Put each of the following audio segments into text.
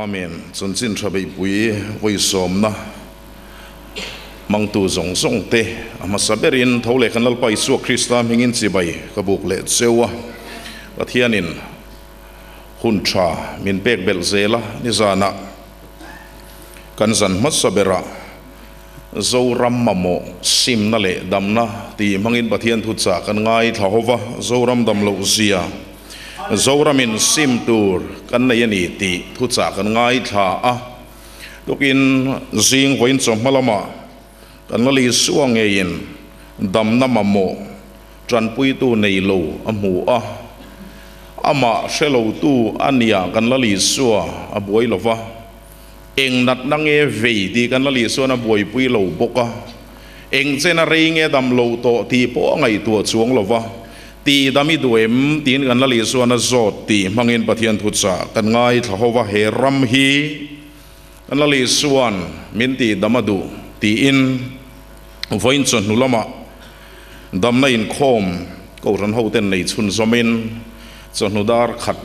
อาเมนส่นสิ้นทบปุยวิสมนะมังตูสงสงเตอามาสเบรินท่าวเลขันลไปสูวคริสตามหิงินสิใบกบุกเล็ดเซวะกะเทียนินหุนชามินเป็กเบลเซล่ะนิซานะกันสันมัสเบระโซรัมมโมซิมนั่นแหละดำนะตีมังอินปะเทียนทุจากันง่ายทาวะโซรัมดำโลเซีย zoramin sim tur kan nei ani ti thu cha kan ngai tha a dukin zing hoin chom malama kan li suang ein dam na ma mo tran pui tu nei lo a mu a ama shelo tu ania kan li suwa a boi lova eng nat na nge ve ti kan li suwa na boi pui lo boka eng chena re nge dam lo to ti po ngai tu chuang lova ตีดามิดเว็มตีนกันละลีส่วนโจตีมังเงินปะเทียนทุจักันง่ายทะว่าเฮรัมฮีกันละลีส่วนมินตีดามาดูตีอินวินชนุลมะดาในอินคมก็รันหูเต้นในชุนสมินชนุดารขัด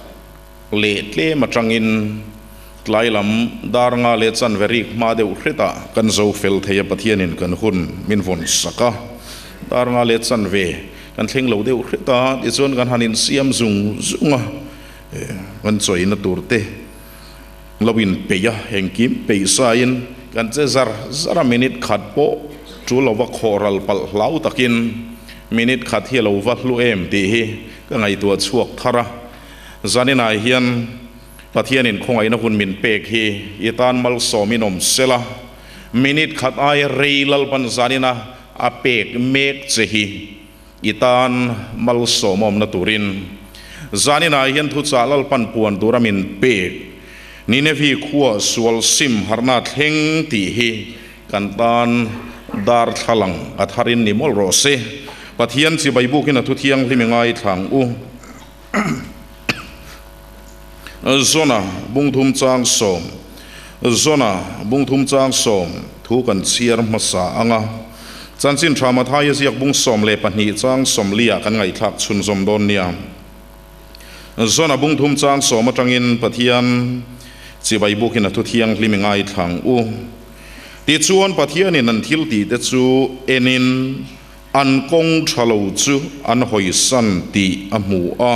เลดเล่มาจังอินาลลำดารงาเลจันเวริกมาเดอคริตากันโซฟฟลเทียปะเทียนินกันหุนมินฟุนสักะดารงาเลจันเวกันเิงเหลาเดียวคริตาดิส่วนกันหันอินเสียมซุงซุงอ่ะกันสวยนัตัวเตะลวินเปียแห่งกิมเปียสายินกันเจซาร์ซาร์มินิตขัดโปจูลวักคอรัลปัลลาวตะกิน มินิตขัดเฮลวัดลูเอ็มตีฮีก็ไงตัวช่วกทาระจานินายเฮียนปะเทียนินคงไอ้นักุนมินเปกฮีอีตานมัลโซมินอมเซลามินิตขัดไอรีลลปันจานินาอเปกเมกเจฮี itan malso mom na turin zani na hian thu cha lal pan puan turamin pe ni ne vi khuwa sual sim harna thleng ti hi kan tan dar thalang atharin ni mol ro se pathian si bai bukin athu thiang hlimingai thang u zona bungthum chang som zona bungthum chang som thu kan chiar ma sa anga จันสินทรามาทายเสียกบุ้งสมเลปนีจางสมเลียกันไงทักชุนสมโดนเนียซนบุ้งทุ่มจางสมจังอินปะเทียนจีใบบุกินทุเทียงลิมิงไงทังอูตดชวนปะเทียนนันทิลตีเตจูเอ็นินอันกงชะลูจูอันหอยสันตีอมูอา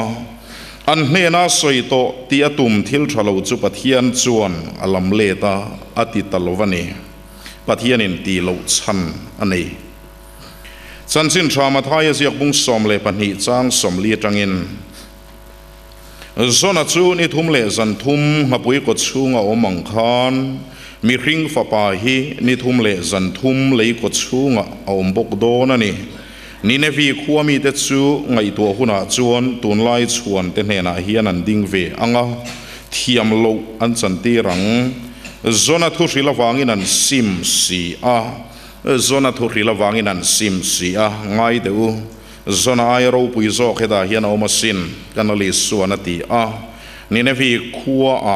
อันเนน่าสอยโตตีอตุมทิลชะลูจูปะเทียนชวนอลัมเลตาอติตลวันีปะเทียนินตีลลชันอันนี้ san sin tha ma thai ziak bung som le pan hi chang som li tangin zona chu ni thum le zan thum ha pui ko chunga omang khan mi ring fa pa hi ni thum le zan thum le ko chunga om bok do na ni ni ne vi khuwa mi te chu ngai to huna chuan tun lai chuan te hne na hian an ding ve anga thiam lo an chan ti rang zona thu sri lawangin an sim si a zona thuri la wangin an sim si a ngai de u zona ai ro pui zo kheda hian oma sin kanali suana ti a ni ne vi khuwa a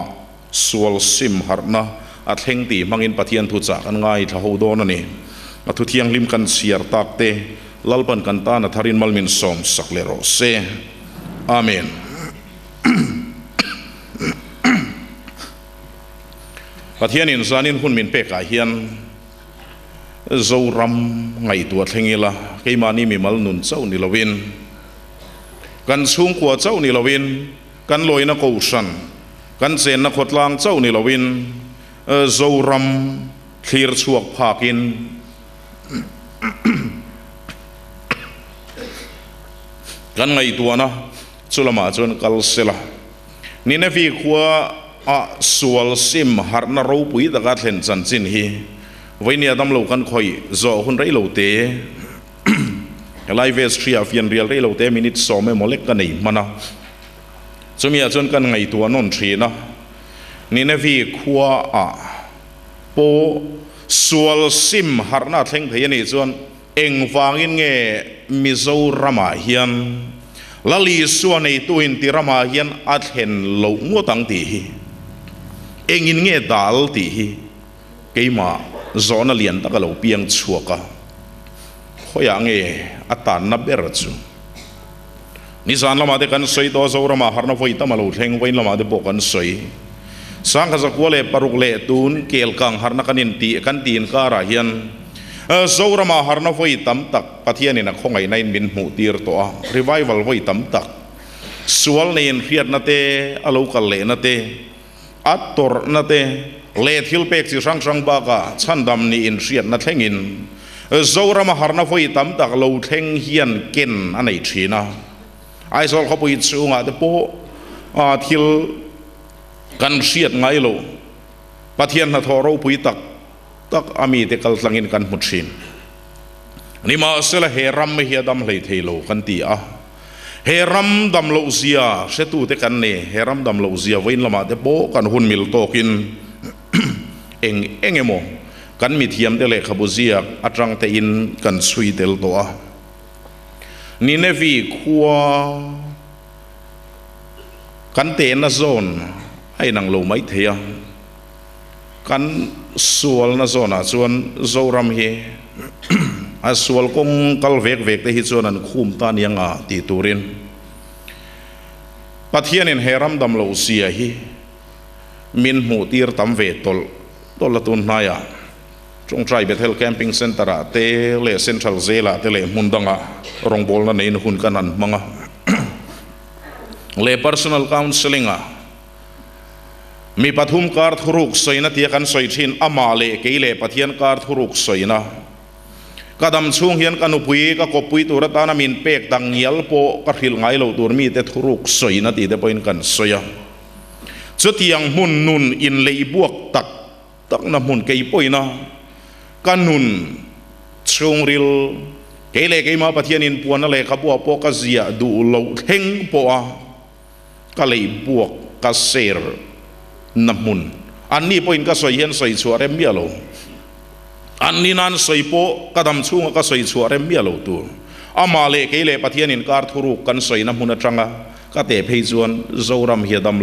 sual sim harna a t h e n g ti mangin pathian thu cha kan ngai tha ho don ani a thu thiang lim kan siar tak te lalpan kan ta na tharin malmin som sak le ro se amen pathian in zanin hun min pe ka hian zo ram ngai tua thengila keima ni mi mal nun chau ni lovin kan sung kwa sau ni lovin kan na ko san kan sen na lang sau ni lovin zo ờ, ram thlir chuak phakin kan ngai tua na ma chon kal sela ni na vi khua a sual sim harna ro pui da ga thlen chan chin hi với nhà tâm lâu căn khôi rõ hôn rấy lâu tế lai về tri à phiền riêng rấy lâu tế mình ít xóm em lấy cái này mà nó chúng mình chọn cái ngày tua non tri nó nên vì khoa à po sual sim har na theng thấy này chọn eng in nghe Mizoram hian lali suan ei tuin ti rama hian athen lo ngotang ti eng in nge dal ti hi keima zona lian taka lo piang chuaka khoya nge atan na ber chu ni zan lama de kan soi to zo rama harna foi ta malo thleng voi lama de bo kan soi sang kha zakwa le paruk le tun kel kang harna kanin ti kan tin ka ra hian zo rama harna foi tam tak pathian in a khongai nain min mu tir to a revival voi tam tak sual nei en khiat na te alokal le na te ator na te เลทิลเป็กสิสังสังบากาชันดำนี่อินเสียนนัทเฮงินโารามหารนาฟอยตั้มตักเลวเทงเฮียนเกนอันไหนชีนะไอโซลเขาไปสูงอ่เดปอ่าทิลกันเสียดไงโลปะเทียนนัทอรูปุยตักตักอามีเ็กัลสังอินกันมุดชินนี่มาเสละเฮรัมเฮียดำเลยเทโลกันตีอ่ะเฮรัมดำเลเซียเสตูเ็กันเน่เฮรัมดำเลเซียววนละมาเดปกันหุ่นมิลโตกินเองเองเอโมกันมีเทียมเดเลขบุเซียกอัตรังเตอินกันสุยเดลตัวนี่เนวีขัวกันเตนนะโซนไอ้นังโลไม่เทียกันสวลนะโซนอ่ะส่วนโซรัมเฮอาสวลกงกัลเวกเวกแต่ฮิตส่วนนั้นคุมตานยังอ่ะตีตูรินปะเทียนินเฮรัมดำโลเซียฮีมินหูตีรตำเวตลตัวละตุนนายะจงใจเบทเทลแคมปิ้งเซ็นเตอร์เตเลเซ็นทรัลเซลาเตเลมุนดังอะรองบอลนั่นเองหุ่นกันนั่นมั้งอะเล personal counseling อะมีปฐุมการทุรุกสวยนะเทียกันสวยชินอามาเลกีเลปเทียนการทุรุกสวยนะกระดำช่วงเฮียนกันุปุยก็กปุยตัวรตานามินเปกดังเหียลโปก็ทิลไงเราตัวมีแต่ทุรุกสวยนะตีแต่เป็นกันสวยจุดยังมุนนุนอินเลยบวกตัก tắc nằm hồn cây bôi nó căn nun chung ril cái lệ cái mà bắt thiên in buồn nó lệ khắp buộc buộc cái gì đủ lâu khen buộc cái lệ buộc cái ser nằm hồn anh ni bôi cái soi hiền soi chùa em anh ni nan soi po, cái đầm chung cái soi chùa em tu amale lệ cái lệ bắt thiên in cái thu ru căn soi nằm hồn trăng à cái tế hi chuẩn zô ram hiền đầm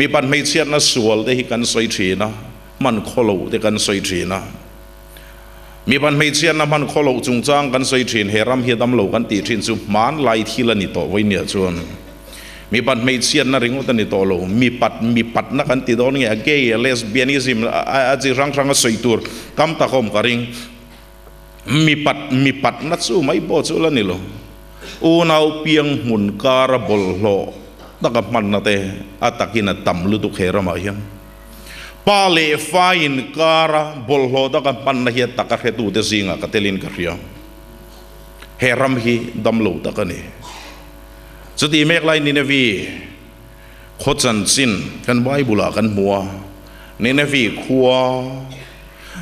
มีปัญหมเชียนนะสวลได้กันสอยทีนะมันขคลูได้กันสอยทีนะมีปัญหมเชียนนะมันขคลูจงจ้างกันสอยทีนเฮรัมเฮดัมโลกันตีทีนสุมานไลทีละนิโตไว้เนี่ยชวนมีปัญหมเชียนนะริงตันนี่โตโลมีปัดมีปัดนักันติดอนเงี้ยเกย์เลสเบียนิซิมอาจจะรังรังสวยตัวคำตะคมกริงมีปัดมีปัดนัดสู้ไม่พอสู้ละนี่โลอูนาวเพียงหุ่นการบลโลตกักมันนัตเตอตักินะตัมลุตุเฮรมาเฮมพาเลฟายนคาระบอลโฮตกักปันนะัยตักเฮตูเตซิงกัตเตลินกัฟยมเฮรมฮีดัมลุตักันเี่สติเมกไลนินเวีขดสันสินกันไบบุลากันมัวนินเวีขัว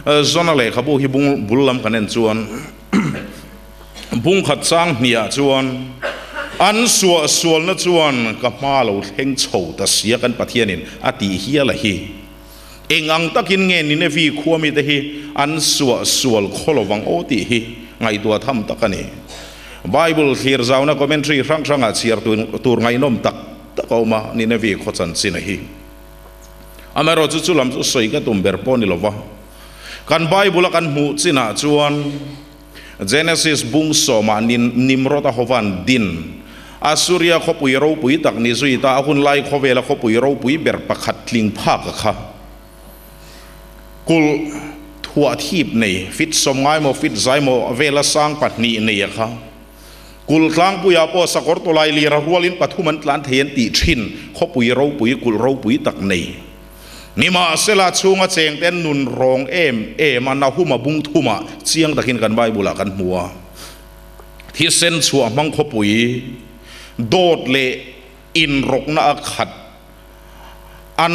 เออโซนอะไรขบูฮิบุงบุลลัมกันเอนชวนบุงขัดสังเนียชวนอันส่วนส่วนนั่นชวนก็มาเราเห็นโชตดเสียกันปะเทียนนี่อติเฮียละฮีเองอังตะกินเงินนี่เนฟีขัวมีแต่ฮีอันส่วนส่วนขลวังโอติฮีไงตัวทำตะกันเองไบเบิลเขียนเจาหน้คอมเมนตทรีครังสั้งกาเสียร์ตัวตัวไงนมตะตะเ้ามานี่เนฟีขดสันสินะฮีอเมริกาจุลามุสไซกันตุ่มเบอร์ปอนิลวะกันไบเบิลกันมูสินะจวนเ e n e s i s b u n g s มา a n นนิ i m r o t a hovan din อาสุริยาเขาุยเราปุยตักนิสุยตาอาคุณไล่เขาเวลาเขาุยเราปุยเบบประคัดลิงภาคค่ะกุลทั่วทีบเนี่ฟิตสมัยโมฟิตใจโมเวลาสร้างปัตนีเนี่ค่ะกุลทั้งปุยอพอสกอร์ตไลลีระหัวลินปัทุมันทลันเทียนติชินเขาุยเราปุยกุลเราปุยตักเนี่นี่มาเสลาชูงาเจงเต้นนุนรองเอมเอมันนาหุมาบุงทุมาเจียงตะกินกันใบบุลากันหัวที่เส้นชัวมังเขาุยโดดเลอินรกนาขัดอัน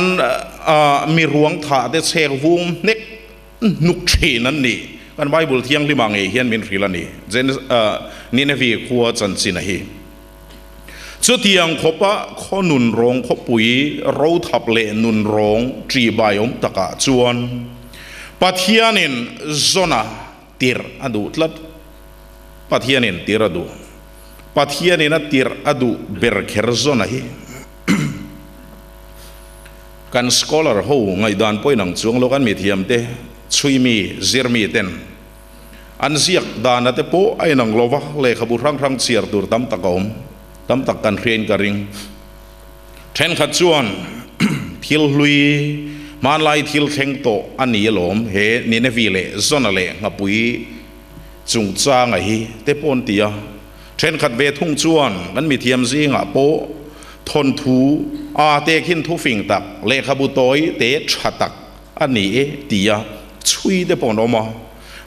มีรวงถาเดเซฟวูมเน็กนุกชีนั่นนี่กันไบบุลเทียงลิมังเอเฮียนมินฟิลันนี่เจนนี่นฟีคัวจันซินะฮีสุดที่ยังขบะขอนุนรองขปุยเราทับเลนุนรองจีบายอมตะกะจวนปัทยานินซนาติรอดูทลัดปัทยานินติรอดูพัทยานีนัทีร์อะดูเบรคเฮอร์ซอนไอคันสกอลาร์โฮงไงด้านพอยนังจวงโลกันมีที่มันเตะชุยมีซิร์มีเต็นอันเสียกด้านนัตปูไอนังโลวะเลขบุรังรังเสียร์ตูร์ตัมตะกอมตัมตะกันเรียนกริงเทนขัดจวนทิลลุยมาลายทิลเข่งโตอันนี้ล้มเฮนี่เนฟิเลซอนอะไรงับปุยจุงจ้าไงเตปูนตีอเช่นขัดเวทุ่งชวนนั้นมีเทียมซีงอะโปทนทูอาเตขินทุฟิงตักเลขบุตอยเตชะตักอันนี้ตียช่วยได้ปนออมา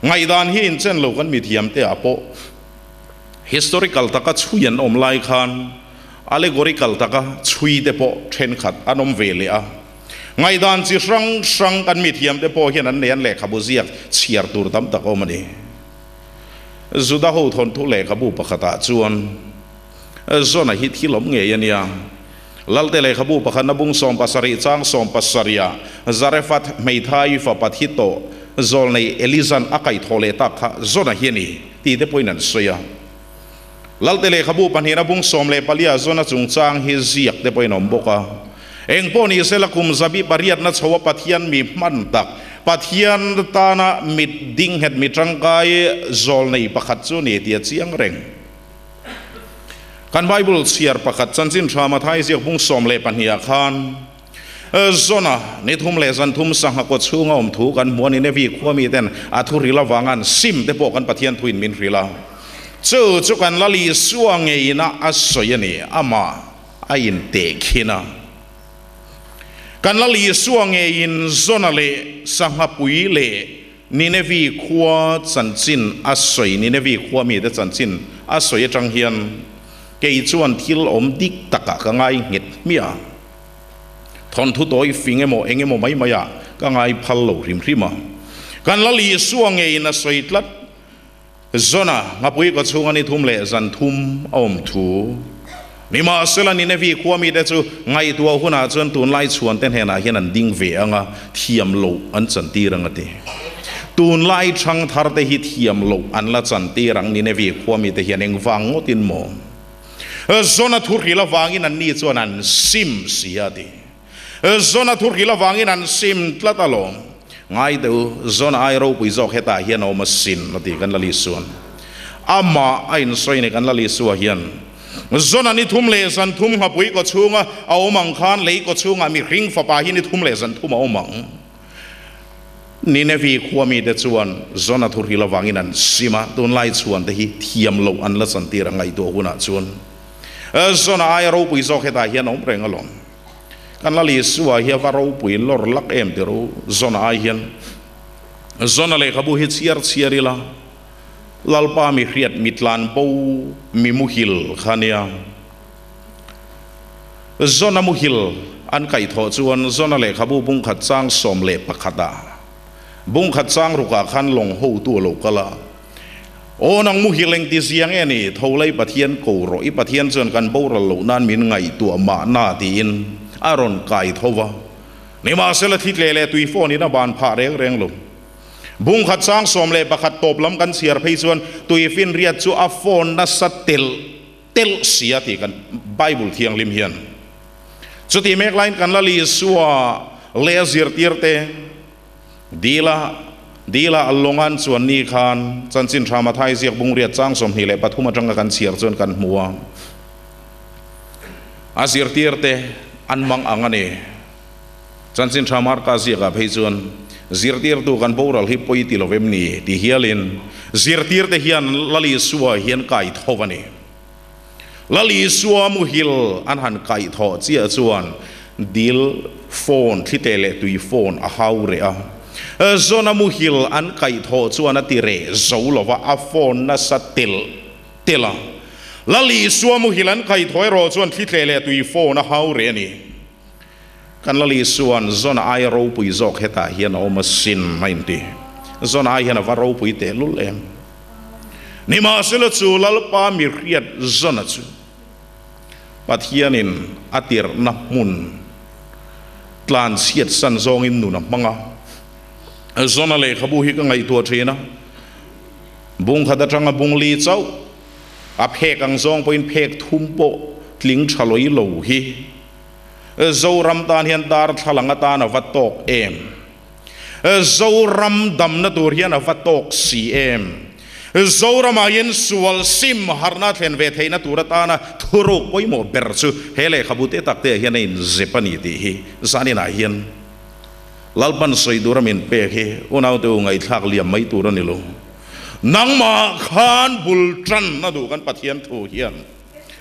ไงดานหินเช่นลกันมีเทียมเตอโป historical ตะก็ช่วยนอมไลคัน allegorical ตะก็ช่วยได้ปเช่นขัดอันอมเวลียไงดานสิสังสังกันมีเทียมเตะโปเห็นอันเนียนเลขบุเซียเชียร์ตูรตั้มตะก็มันเองจุดาหูทนทุเลขบูปะตาจวนจนหิตฮิลมเงยนีาลัลเตเลขบูปะคณบุงสอมปัสริจังสอมปัสริยาจารฟัดไม่ไทายฟะปัดฮิโตจนในเอลิซันอักไกทอเลตักจนหินีตีเดปอยนันเสียลัลเตเลขบูปันหินบุงสอมเลปัลียจนจุงจางฮิจิกเดปอยนอมบกะเองปนีเซลคุมซาบิปาริยันนัชวปะเทียนมีมันตักปัจจัยนต่างๆมิดดิ้งเหตุมิตรังกายจอลในประคัตสุนีที่เชียงเร่งคันไบเบิลเสียร์ประคัตสันสินชามาไายเสียบุ้งสมเลปันยาคันเออจอนะนิทุมเลสันทุมสังหกุศลงอมถูกันมวนีเนวีขั้วมีเต็นอาทุริลาวางันซิมเดปกันปัจจัยนทุนมินริลาเจ้าจุกันลลีสว่างเงยนะอัศยนีอามาอินเตกินากันละลีสวงเอินซนาเลสังหปุยเลนินเนวีขวสันสินอาศัยนินเนวีขวมีแต่สันสินอาศัยจังเฮียนเกยชวนทิลอมดิกตะกะกังไงเหตุเมียทอนทุตอยฟิงเอโมเองเอโมไม่มายากังไงพัลโลริมริมากันละลีสวงเอินอาศัยลัด zona nga p ก i ko c ง u น g a ni thum le zan t h u ม om t h นี่มาสละนี่เนวีความมีแต่จูไงตัวหุ่นอาจารย์ตุนไล่ชวนเต้นเฮน่าเฮนันดิ้งเวงอ่ะเทียมโลอันสันติรังตีตุนไล่ช่างทาร์เตหิเทียมโลอันละสันติรังนี่เนวีความมีแต่เฮนังฟังตินมเออโซนทุริละฟังอินันนี่ชวนนันซิมเสียดีเออโซนทุริละฟังอินันซิมละตลอดไงตัวโซนไอโรปุยจอกเฮต้าเฮนเอามาสินละตีกันละลิส่วนอามาไอ้นซอยในกันละลิส่วนเฮียน zon ani thum le zan thum ha pui ko chunga a omang khan le ko chunga mi ring fa pa hi ni thum le zan thum a omang ni ne vi khuwa mi de chuan zona thur hi lawangin an sima ton lai chuan te hi thiam lo an la chan ti rangai do huna chuan zona ai ro pui zo kheta hian om reng alom kan la li suwa hi va ro pui lor lak em te ro zona ai hian zona le khabu hi chiar chiarila ลลปามีเครียดมิดลานปูมีมุฮิลขานยโซนามุฮิลอันไก่ทอจวนโซนเลขาบบุ้งขัดสร้างสมเลปขัดาบุ้งขัดสร้างรุกขันลงหูตัวโลกละโอ้นางมุฮิลเลงต่เสียงเอนี่ทอลไรปะเทียนโกโรอีปะเทียนส่วนกันบูรลุนันมินไงตัวมาหน้าตีนอารอนไก่ทว่านี่มาเสลทิเลเลตุยฟอนี่นะบานผ่าเร่งเร่งลงบุงขัดสร้างสมเลยประขัดตบล้ำกันเสียพิส่วนตุยฟินเรียดจูอฟอนนัสติลเตลเสียที่กันไบบุลเทียงลิมเฮียนสุดที่เมกไลน์กันละลีสัวเลเซียร์ทีร์เตดีละดีละอัลลงันส่วนนี้คานจันสินทรามาไทยเสียบุงเรียดสร้างสมนี่เลยปัทุมาจังกันเสียส่วนกันหัวอาเซียร์ทีร์เตอันมังอังันเนจันสินทรามาร์กาเสียกับพิส่วน zirtir tu kan boral hi poiti lovem ni ti hialin zirtir te hian lali suwa hian kai thowani lali suwa mu hil an han kai tho chia chuan dil phone thi tele tui phone a haure a zona mu hil an kai tho chuan a ti re zo lova a phone na satil tela lali suwa mu hilan kai thoi ro chuan thi tele tui phone a haure ani กันลลิส่วนโซนไอรูปุยโจกเหตาเฮนอมสินไม่ดีโซนไอเฮนวารูปุยเตลุเลมนิมาสิลจูลลปามิริยดโอนจูปัทเฮนินอัติร์นับมุนทลันเสียดสันจงอินดูนะมังอาโซนอะไรขบุฮิกังไอตัวเทนะบุงขัดจังบุงลีเจ้าอภเพกังจงไปอินเพกทุมโปทิ้งฉลอยโลหี zo ờ, ram tan hian dar thalanga ta na vatok em zo ram dam na tur hian vatok si em zo ram ayin sual sim harna thlen ve theina turata na thuru koi mo ber chu hele khabute takte hian in zepani ti hi zani na hian lalpan soi duramin pe he unaw te ngai thak liam mai turani lo nangma khan bultran na du kan pathian thu hian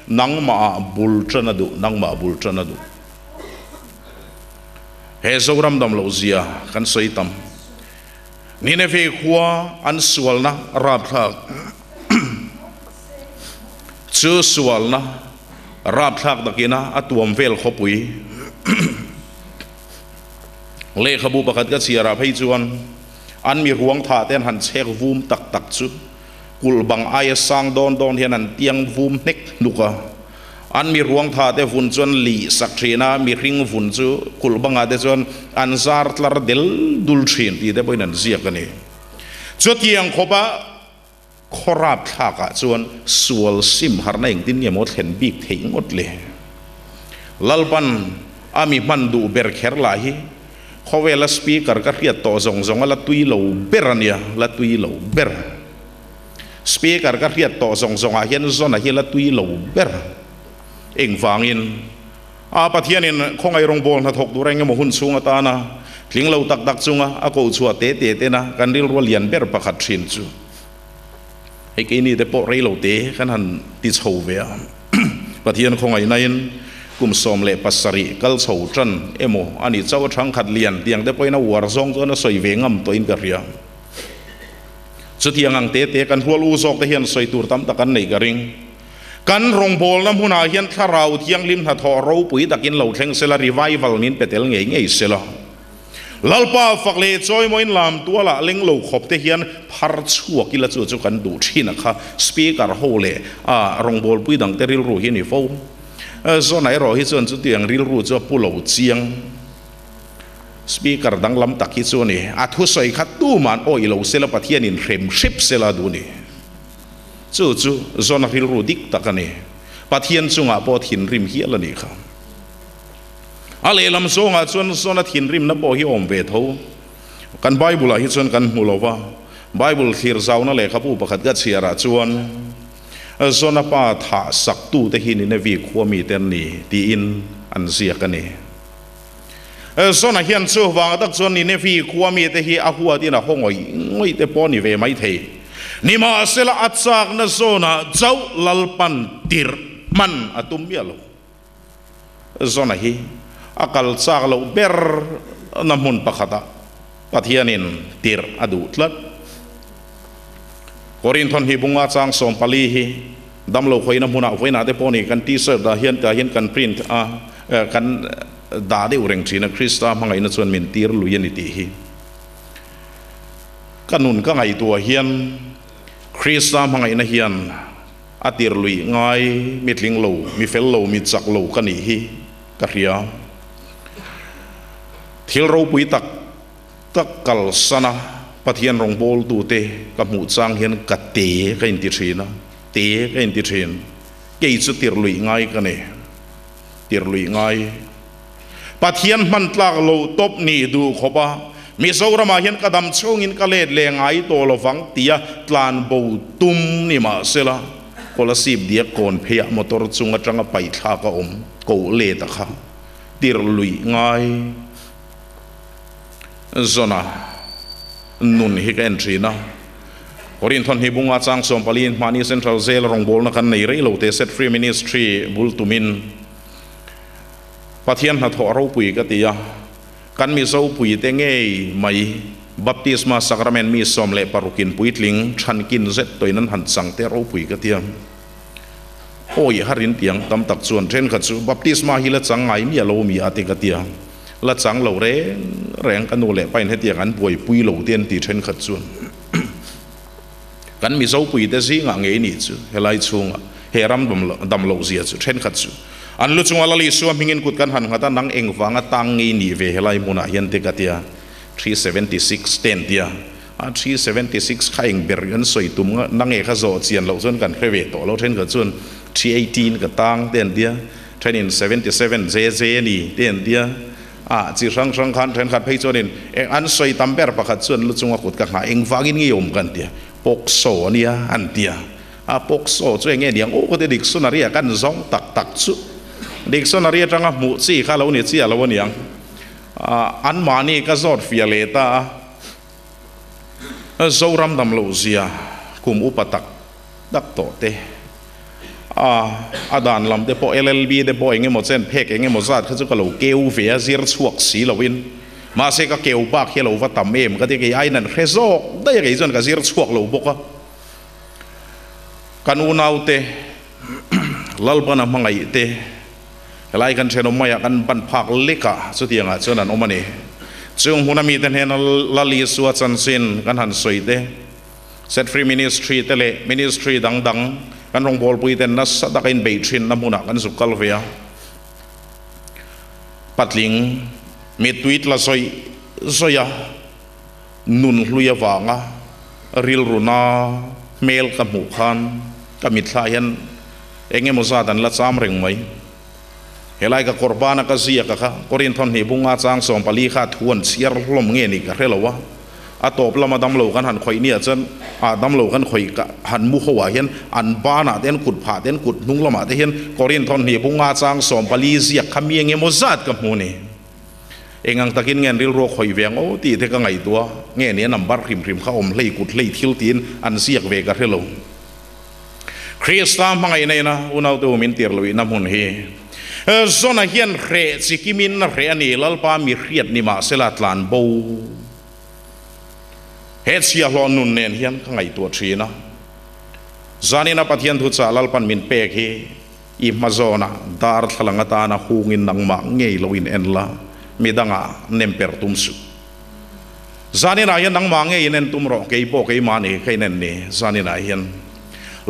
nangma bultran na du nangma bultran na du เฮซูรัมดัมลูซียาคันสยตัมนี่เนฟีัวอันสวลนะรับทักชื่อสวลนะรับทักตะกินะอัตวมเฟลขบุยเลขบุปกัดก็เสียราใหจวนอันมีรวงถาเต้นหันเชกวูมตักตักชุกุลบังไอ้สั้างดอนดอนเฮนันเตียงวูมเน็กนุกาอันมีรวงธาเตฟุนจวนลีสักทรีนามีริงฟุนจูคุลบังอาเตจวนอันซาร์ตลาร์เดลดุลชินที่เดบอยนันเสียกันนี่จุดที่ยังขบะขรับทากะจวนสวลซิมฮาร์นอิงที่เนี่ยหมดเห็นบีกเถิงมดเลยลัลปันอามีมันดูเบรเฮร์ลาฮีขวเวลาสปีกรก็เรียกต่อจงจงละตุยโหลเบรเนี่ยละตุยโหลเบรสปีกรก็เรียกต่อจงจงอาเห็นจนอาเหละตุยโหลเบร eng wang in a pathian in khong rong bol na thok du reng mo hun sunga ta na tling lo tak tak chunga a ko chua te te te na kan ril ro lian ber pakhat thin chu hei ke ni de po rei lo te kan han ti chho ve pathian khong ai na in kum som le pasari kal chho tran emo ani chaw thang khat lian tiang de poina war zong zo na soi ve ngam to in ka ria chu tiang ang te te kan hual u zok te soi tur tam ta kan nei ka กันรงโอลน้ำหุนาเฮียนทาราวที่ยงลิมทัทอรูปุยตะกินเหล่าเทงเซลารีไววัลนินเปเตลเงยเงยเซลลลปาฝักเลจอยมอยลามตัวละเล็งเหล่าขบเทียนพาร์ชัวกิละจูจุกันดูที่นะคะสปีกอร์โฮเลอ่รองโอลปุยดังเตริลรูฮินิฟูเออโซนไหนรอฮิส่วนจุดเตียงริลรูจัปุู้เหล่าเจียงสปีกอร์ดังลำตะกิส่วนนี่อาทุสัยขัดตู้มันโอ้ยเหล่าเซลปะเทียนินเรมชิปเซลาดูนี่จู่จู่จนฟิลรูดิกตะกันเอง่ัปะเทียนจุงอ่ะปอถินริมเฮียละนี่ครับอะไรลำโซงอ่ะวนซนหินริมนับพอฮิอมเวทโฮกันไบบุลาฮิวนกันมุลว่าไบบุลทีรซาวนั่นแหละครับผู้ประคัดกัดเสียราจวนซนป้าถาสักตู้ตะหินในวีขัวมีเตนนี่ตีอินอันเสียกันเองเออส่วนเฮียนสูวังตักส่วนนี้เนฟีขัวมีแต่ฮีอาหัวที่น่ะห้องอ่อยง่อยแต่ป้อนี่เวไม่เท่ ni masila atsak na zona jau lalpan tir man atum yalo zona hi akal sak lo ber namun pakata pathianin tir adu tlat korinthon hi bunga chang som pali hi dam lo khoina muna khoina de poni kan ti sir da hian ta hian kan print a e, kan e, da de ureng china krista mangai na chon min tir lu yani ti hi kanun ka ngai tu hian คริสต์ตามหงอินเฮียนอาติรลุยง่ายมิดลิงโลมิเฟลโลมดจักโลกันอีฮีกะเรียทิลโรปุยตักตักกัลสนะปะเทียนรงโบลตูเตกับหมูจางเฮียนกะเตกันติดติชีนะเตกันติดติชนเกี่ยสุติรลุยง่ายกันเนี่ยติรลุยง่ายปะเทียนมันตักโลตบนี่ดูขบะมิโซรามาเห็นกระดมช่วงอินกะเลดเลงไอตัวละฟังตียตลานบูตุมนี่มาเสละก็ละสิบเดียกคนพยายมอตอร์จุงกระจังไปท่ากอมกูเลตะค่ะตีรลุยง่ายจนะนนุนฮิกเอนทรีนะคนทนฮิบุงอาจังสมปลินมานีเซ็นทรัลเซลรองบอลนักในเรีโลเตเซตฟรีมินิสทรีบุลตุมินพัทยันหัทโอรูปุยกติยา kan mi zo pui te ngay mai baptisma sacrament mi som le parukin puitling than kin zet toin an han sang te ro pui ka tiang oi harin tiang tam tak chuan then kha chu baptisma hi la changai mi alo mi ate ka tiang la chang lo re reng kanu le pain he tiang an pui pui lo ten ti then kha chuan kan mi zo pui te si nga nge ni chu helai chunga heram dam dam lo zia chu then kha chu อันลุจงวลลีสุวามิงินกุดกันหันหัตานังเองฟังตังงินีเวเฮไลมุนาเฮนติกาเติยา376 10เตียอา376ข่ายเบริอันสวยตุ้มเนังเอกโซเซียนเราส่วนกันเครเวตโตเราเชนกันส่วน318กับตังเตีนเตีย377เจเจนีเตีนเตียอ่าจีรังรังขันเทนขัดเพจวนินเออันสวยตัมเปอร์ปะขัดส่วนลุจงวลกุดกันหาเองฟังินงี้อมกันเตียปกโซเนียอันเตียอ่าปกโซช่วยเงี้ยเดียงโอ้ก็เด็กสุนารีกันซองตักตักสุ dictionary atanga mu chi kha lo ni chi alo ni ang an ah, mani ka zot fia le ta ah, zoram dam lo zia kum upatak dak to te a ah, adan lam de po llb de po enge chen phek enge zat kha ka lo keu ve zir chuak si lo win ma se ka keu bak he lo va tam em ka de ge ai nan khezok dai ge zon ka zir chuak lo boka kanunaute lalbana mangai te หลายคนเชื่อว่าอยากกันบันพักล็กะสุดที่งาเชื่อนั้นออกมาเนี่ยช่ึงหัวหน้ามีแต่เห็นลัลลี่สวดสันสินกันหันสวยเด้เซตฟรีมินิสทรีเตเล่มินิสทรีดังดังกันรองบอลปุยแต่นัสตะกินเบยทชินน้ำหนักกันสุขลเวียปัดลิงมีทวิตละสวยสวยนุ่นลุยฟ่างะริลรุนาเมลกับหมู่ขันกับมิตรชายันเองเงี้ยมุซาดันละซ้ำเร่งไหมเฮลัยกับกอร์บานก็เสียก็ค่ะากอเรียนทอนเหบุงอาจังสองปลีขาทวนเสียรลมเงี้ยนี่ก็เรื่องว่าอตบเรามาดำโลกันหันค่อยเนี่ยจนอาดำโลกันค่อยกับหันมุขวาเห็นอันบ้านอาเดนกุดผาเดนกุดนุ่งละมาเห็นก็เรียนทอนเหบุงอาจังสองปลีเสียกขมีเงี้ยมุซัดกับมูนี่เองังตะกินเงินริลรัวข่อยเวงโอ้ตีเทกังไงตัวเงี้ยเนี่ยนำบัตรริมริมเข้าอมเล่กุดเล่ทิลตินอันเสียกเวกับเรื่องคริสต์ตามไงในนะอุณาตูมินเตอร์ลุยน้ำมันเฮ zona hian re chi kimin na re ani lalpa mi riat ni ma sela tlan bo he chia hlon nun nen hian khangai to thina zani na pathian thu cha lalpan min pek hi i mazona dar thlanga ta na hungin nangma ngei loin enla midanga nemper tumsu zani na hian nangma ngei nen tumro kei bo kei mani kei nen ni zani na hian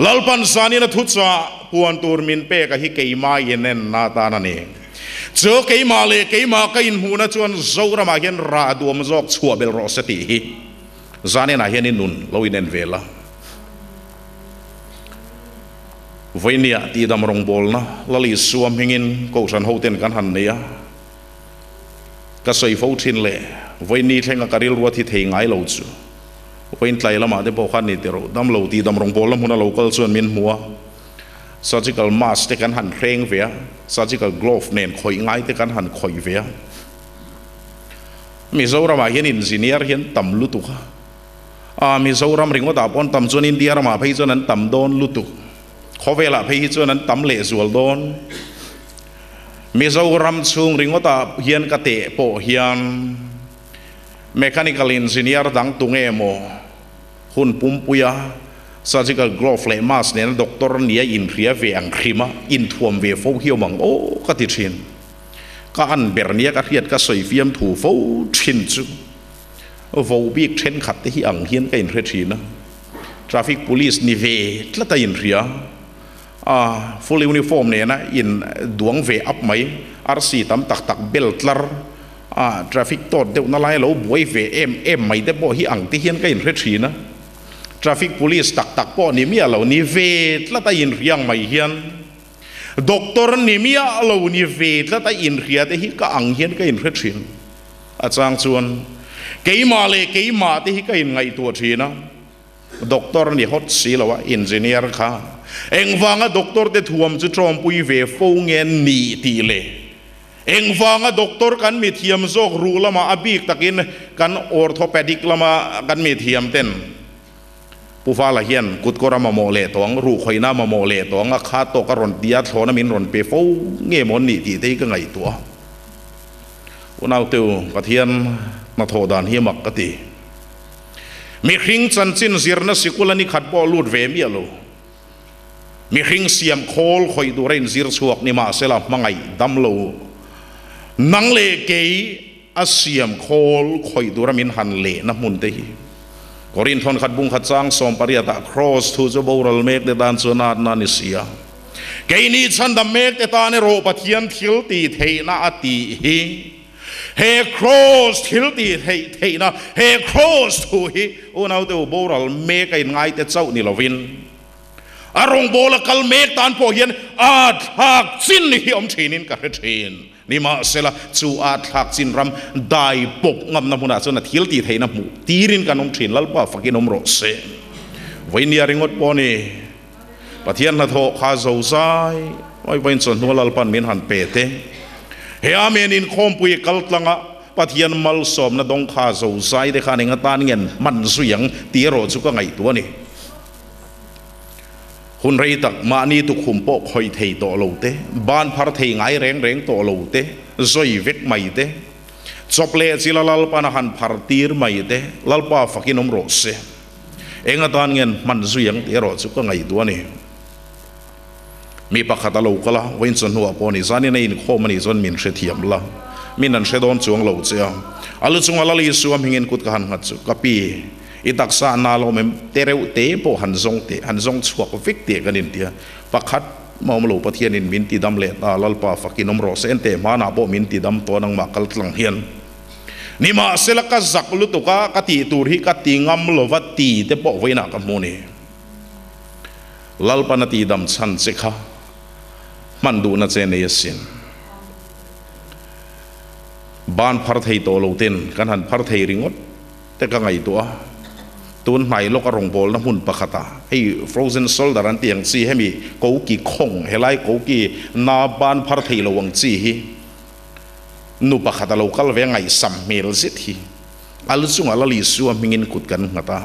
lalpan sanina thucha puan turmin pe ka hi keima yenen na ta na ne cho keima le keima ka in huna chuan zora ma hian ra duam jok chhuwa bel ro se ti hi zane na hian nun loin en vela voinia ti dam rong bol na lali suam hingin ko san hoten kan han ne ya ka soi fo thin le voini thenga karil ruwa thi thei ngai lo chu ไปนไตลมาเดบอขันนี่เดียวดำเหลาตีดำรงโพลมหัวเหลากลส่วนมีนหัวซาจ g i ก a l ม a s k ตกันหันเร่งเวียซาจ g i ก a ลกลอฟเนนข่อยง่ายเต่กันหันข่อยเวียมีเจรารมาเห็นอินซีเนียร์เห็นต่ำลุตุกอ่ามีเจรารริงว่าตาปอนต่ำส่วนอินเดียรมาพี่ส่วนนั้นต่ำโดนลุตุกขอเวลาพี่ส่วนนั้นต่ำเลสวลโดนมีเจรารซุงริงว่าตาเหียนกะเตะโปเฮียน mechanical engineer dang tung emo hun pumpuya surgical glove le mas ne doctor nia in ria ve ang khrima in thuam ve fo hiu mang o ka ti thin ka an ber nia ka riat ka soi fiam thu fo thin chu vo bi thren khat te hi ang hian ka in re thina traffic police ni ve tla ta in ria a full uniform ne na in duang ve ap mai rc tam tak tak bel tlar à traffic tốt đều nó lại lâu bối về em em mày để bỏ hi ăn thì hiện cái hết xí na traffic police tắc tắc bỏ niệm ya lâu ni về là ta in riang mày hiền doctor niệm ya lâu ni về là ta in ria thì hi cả ăn hiền cái hết xí à chang chuan cái mà lệ cái mà thì hi cái ngày tuổi gì na doctor ni hot xí lâu engineer kha anh vanga doctor để thuam chu trom pui về phô nghe nị tỷ lệ เองฟังอะด็อกเตอร์กันมีเทียมโซกรู้ละมาอบีกตะกินกันออร์โทเพดิกละมากันมีเทียมเต้นผู้ฟ้าละเฮียนกุดกรมาโมเลตวงรูข่อยน้ามาโมเลตวงอาคาโตกระนเดียทอนมินรนเปฟฟเงี่ยมนนี่ทีที่ก็ไงตัววนเอาวตยวกะเทียนนาโทดานเฮียมักกะตีมีคริงสันสินเสียนสิกุลนิขัดบอลูดเวมีลูมีคริงเสียมโคลข่อยดูเรนเสียสวกนิมาเสลามังไงดำโลนังเลเกยอาเซียมโคลคอยดูรมินหันเลนมุนเตหีกอรินทอนขัดบุงขัดสร้างสมปริยตะครอสทูจะบูรัลเมกเดตานสนาดนานิเซียเกยนี้ฉันดำเมกเดตานโรปเทียนทิลตีเทนาอติฮีเฮครอสทิลตีเทเทนาเฮครอสทูฮีอุนาวเตวบูรัลเมกไอไงเตเจ้านิลวินอารมณ์โบลกัลเมกตานพอเห็นอาทักสิ้นฮิอมเชนินกับเทนนี่มาเสละจูอาทักสินรำได้ปกงำนำมุนาสนดทิลตีไทยนำมูตีรินกันนมถินลัลป้าฟักินมโรเซวันนี้ริงดปอนี่ปะเทียนนาทอข้าเจ้าใจไว้เปนส่นหัวลัลปันมินหันเปเตเฮียเมนินคอมปุยกัลตังะปะเทียนมัลสมนัดงข้าเจ้าใจได้ขานิงตานเงินมันสุยังตีโรจุก็ไงตัวนี่คนไรตักมานีตุขุมโปะคอยเทยตโลเตะบ้านพาร์ทีงไงแรงแรงตโลเตะจอยเวกไม่เตะจบเลสิลาลัลปานหันพาร์ทีร์ไม่เตะลัลปาฟักินอมโรเซเองก็ตอนเงินมันซุยังเทโรสุก็ไงตัวนี้มีปากคาตาลูกละวินสันหัวปนิสานีในข้อมันอิส่วนมินเชียมละมินันเชดอนสวงโลเซอัลลุจงวลลีสุวามหิงินกุดกันหัดสุกับปีอิตักษานาลมเตเรวเตโปหันจงเตหันจงชวกฟิกเตกันนินเตียปักขัดมามลูปะเทียนินมินติดำเลตาลลปาฟักินมรสเอนเตมานาโปมินติดำตัวนังมากัลตังเฮียนนี่มาเสลกจักลุตุกะกติตูริกติงามลวัตตีเตโปไวนักมูนีลลปนติดำชันเซคามันดูนัเจเนยสินบ้านพระไทยโตโลเตนกันหันพระไทยริงดแต่ก็ไงตัวตูนไหมลกอรงโบลน้ำหุ่นปะคตาไอ้ frozen soldier อันเตียงซีให้มีกูกี่คงเฮไลกูกี่นาบานพาร์ทีระวังซีฮีนุปะคตาโลกัลเวงไงสัมเมลซิทฮีอัลซุงอัลลีซัวมิงินกุดกันงตา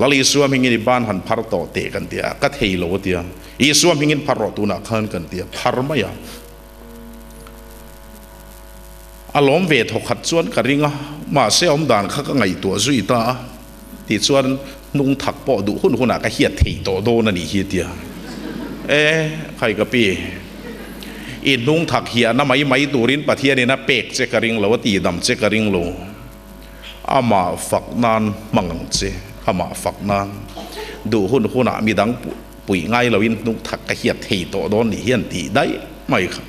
ลลีซัวมิงินบ้านหันพาร์ตเตกันเตียกัทเฮโลเตียอีซัวมิงินพารตุนักขันกันเตียพารมายาอารมณ์เวทหกขัดส่วนกระริงมาเสียอมดานข้าก็ไงตัวซุยตาติ่วนนุ่งถักปอดูหุ่นหุ่นอะก็เฮียดถีโตโดนั่นีีเฮียเตียเอ๊ใครกะปีอีนุ่งถักเฮียน้ำไม่ไม่ตูรินปะเทียนี่นะเป็กเจกริงลวตีดำเจกริงลงอามาฝักนานมังเจอามาฝักนานดูหุ่นหุ่นอะมีดังปุ๋ยง่ายเราอินนุ่งถักกะเฮียดถีโตโดนี่เฮียนถีได้ไม่ครับ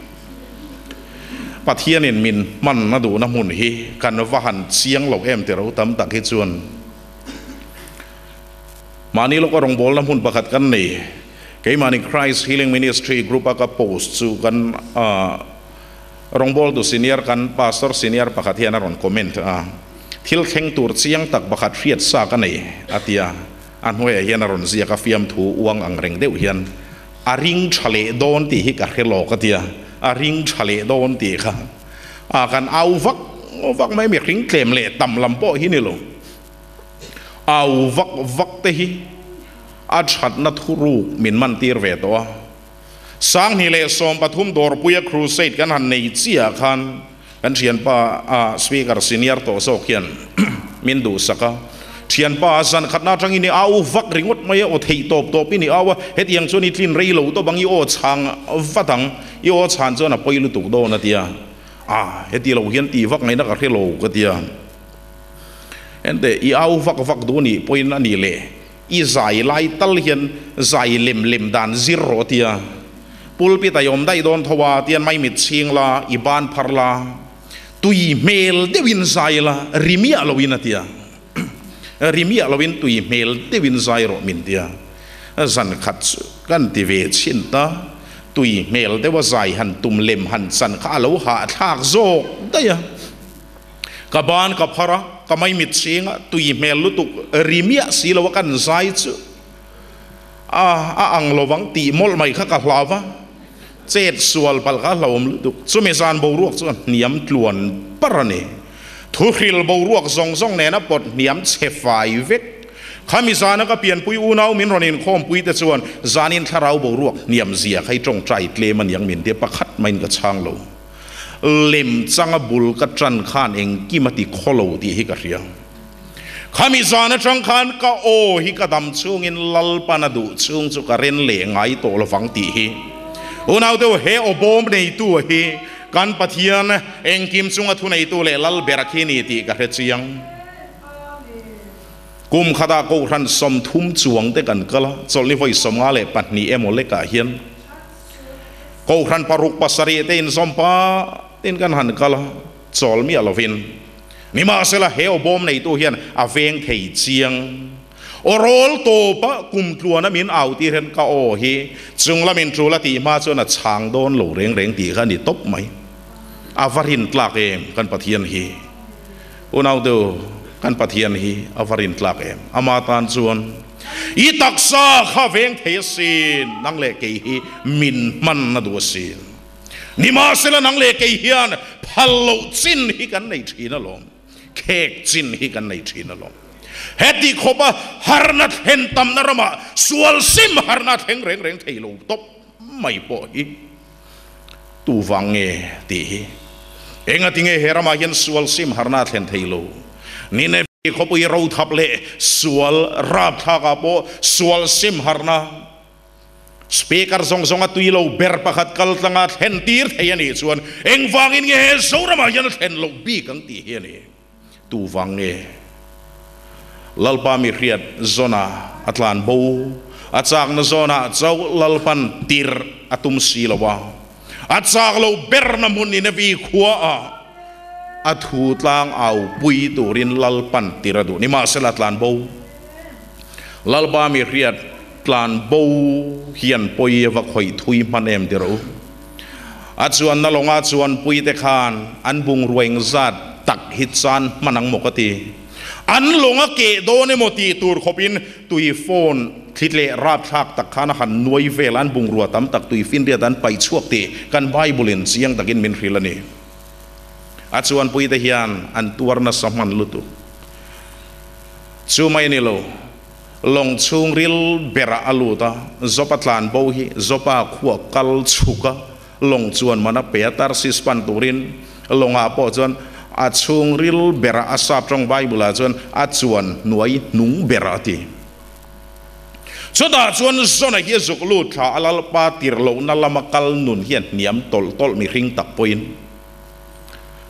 ปะเทียนี่มินมันนะดูนะมุนฮีกันว่าหันเสียงเราเอ็มเตเราตั้มตักให้ชวนมานี่ลูาก็รองบอลน้ำหุ่นประคตกันนี่คือมานี่คริสต์ฮิลิ่งมินิสทรีกรุ๊ปอาก็โพสต์สูกันรองบอลดูซีเนียร์กันพาสเตอร์ซีเนียร์ประคตที่นั่นรอนคอมเมนต์ที่ลแข่งตัวที่ยังตักประคตเฟียดซากันนี่อาทิยาอันว่าี่นั่นรอนซียกับฟิล์มทูอ้วงอังเร็งเดียวเฮียนอาริงทะเลโดนตี่ฮิกาเฮลโลกันที่อาริงทะเลโดนตี่ค่ะอาการเอาฟักฟักไม่มีคริ้งเคลมเลยต่ำลำโพ้ทีนี่ลงเอาวักวักเตหิอัจฉัดนัทุรูมินมันตีรเวตัวสังหิเลสมปทุมดอร์ปุยครูเซตกันหันในเจียคันกันเชียนป้าสวีกัรซินิยร์ตัวโซเคียนมินดูสักเชียนป้าสันขัดนาจังอินีเอาวักริงดไม่เอาทีตบตบอินี่เอาเฮตดยังชนิดลินรีโลตัวบางยีโอชังฟัดังยีโอชันจนอ่ะไปลุตุกโดนัดตาอ่าเฮตีเราเฮีนตีวักไนนักเรียโลกัเตียเอ็นเตอาวักวักดูนี่พุยนันนี่เลยอีใจไล่ัลิ่นใจลิมลิมดันซิโรเทียปุลปิตายอมได้โดนทว่าเตียนไม่มิดเชียงละอีบานพาร์ลาตุยเมลเดวินใจละริมีอลวินเตียริมีอลวินตุยเมลเดวินใจโรมินเตียสันขัดกันที่เวชินตาตุยเมลเดวใจหันตุมลิมหันสันข้าลูหาทากโจได้ยกบานกับพระก็ไม่มิดเสียงตุยเมลุตุกริมียสีลวกันไซจ์อาอาอังลวังตีมลไม่ข้กลาวะเจ็ดส่วนปลกาลาวมลุตุกสมเมซานบรวกส่วนเหนียมตลวนปรนีทุกิลบรวกทรงทรงแนนปดเหนียมเชฟายเวกขามิสานก็เปลี่ยนปุยอูนาวมินรอนินคอมปุยแต่ส่วนซานินทราวบรวกเหนียมเสียใครจงใจเลมันยังมินเดียประคัดไม่กระช่างลง lem changa bul ka tran khan eng ki mati kholo ti hi ka ria khami zana tang khan ka o hi ka dam chung in lal pana du chung chu ka ren le ngai to lo wang ti hi unaw de he o bom nei tu hi kan pathian eng kim chunga thu nei tu le lal berakhi ni ti ka re chiang kum khada ko ran som thum chuang te kan kala chol ni voi som ale le pat ni emo le ka hian ko ran paruk pasari te in som pa เนกันหันกัลจอลมีอะไฟินนี่มาเสละเฮอบอมในตัวเฮียนอาเฟงเทียจียงโอรอลโตปะกุมตัวนั้นมินเอาทีเห็นก็โอ้ฮีจงละมินทรูละตีมาจนนัดช่างโดนหลูเร่งเร่งตีกันนี่ตบไหมอาฟารินตลาเกมกันปะเทียนฮีอุนเอาดูกันปะเทียนฮีอาฟารินตลาเกมอามาตันชวนอีตักซาข้าเฟงเทียสินนั่งเล็กเฮีมินมันนัดวสินนิมาเซลนังเลกเฮียนพัลลูจินฮิกันในทีนัลมเคกจินฮิกันในทีนัลมเฮติขบะฮาร์นัทเห็นตำนรมาสวลซิมฮาร์นัทเห็นเร่งเร่งเที่ยวงตบไม่พอฮิตูฟังเงตีเองติเงเฮรามาเห็นสวลซิมฮาร์นัทเห็นเที่ยลงนี่เนี่ยขบุยเราทับเละสวลราบทากาโปสวลซิมฮาร์นา speaker song song at tuilo ber kal tanga hentir hayani chuan engwangin nge so rama yan henlo bi kang ti hiani tu wange lalpa mi khriat zona atlan bo achak na zona chau lalpan tir atum si lawa achak lo ber na mun ni nevi khua a athu tlang au pui turin lalpan tiradu ni ma selatlan bo lalba mi khriat ลานบูเฮียนปุยวักหอยทุยมันเอ็มเดียวอาจวนนลงอาจวนปุยเตคานอันบุงรวยงซัดตักหิตซานมันังมกติอันลงอเกโดนมตีตูรขบินตุยโฟนคิดเลราบชักตักขานขหันนวยเวลันบุงรัวตำตักตุยฟินเดียดันไปช่วกตีกันไบบุลินเสียงตะกินมินฟิลนีอาจวนปุยเตฮยนอันตัวนัสมันลุตุชูไม่นิโล long chung ril bera aluta zopatlan bohi zopa khuwa kal chuka long chuan mana petar sispan turin longa po chuan a chung ril bera asap trong bible a chuan a chuan nuai nung bera ti chuta chuan zona hi zuk lu tha alal pa tir lo na lama kal nun hian niam tol tol mi ring tak poin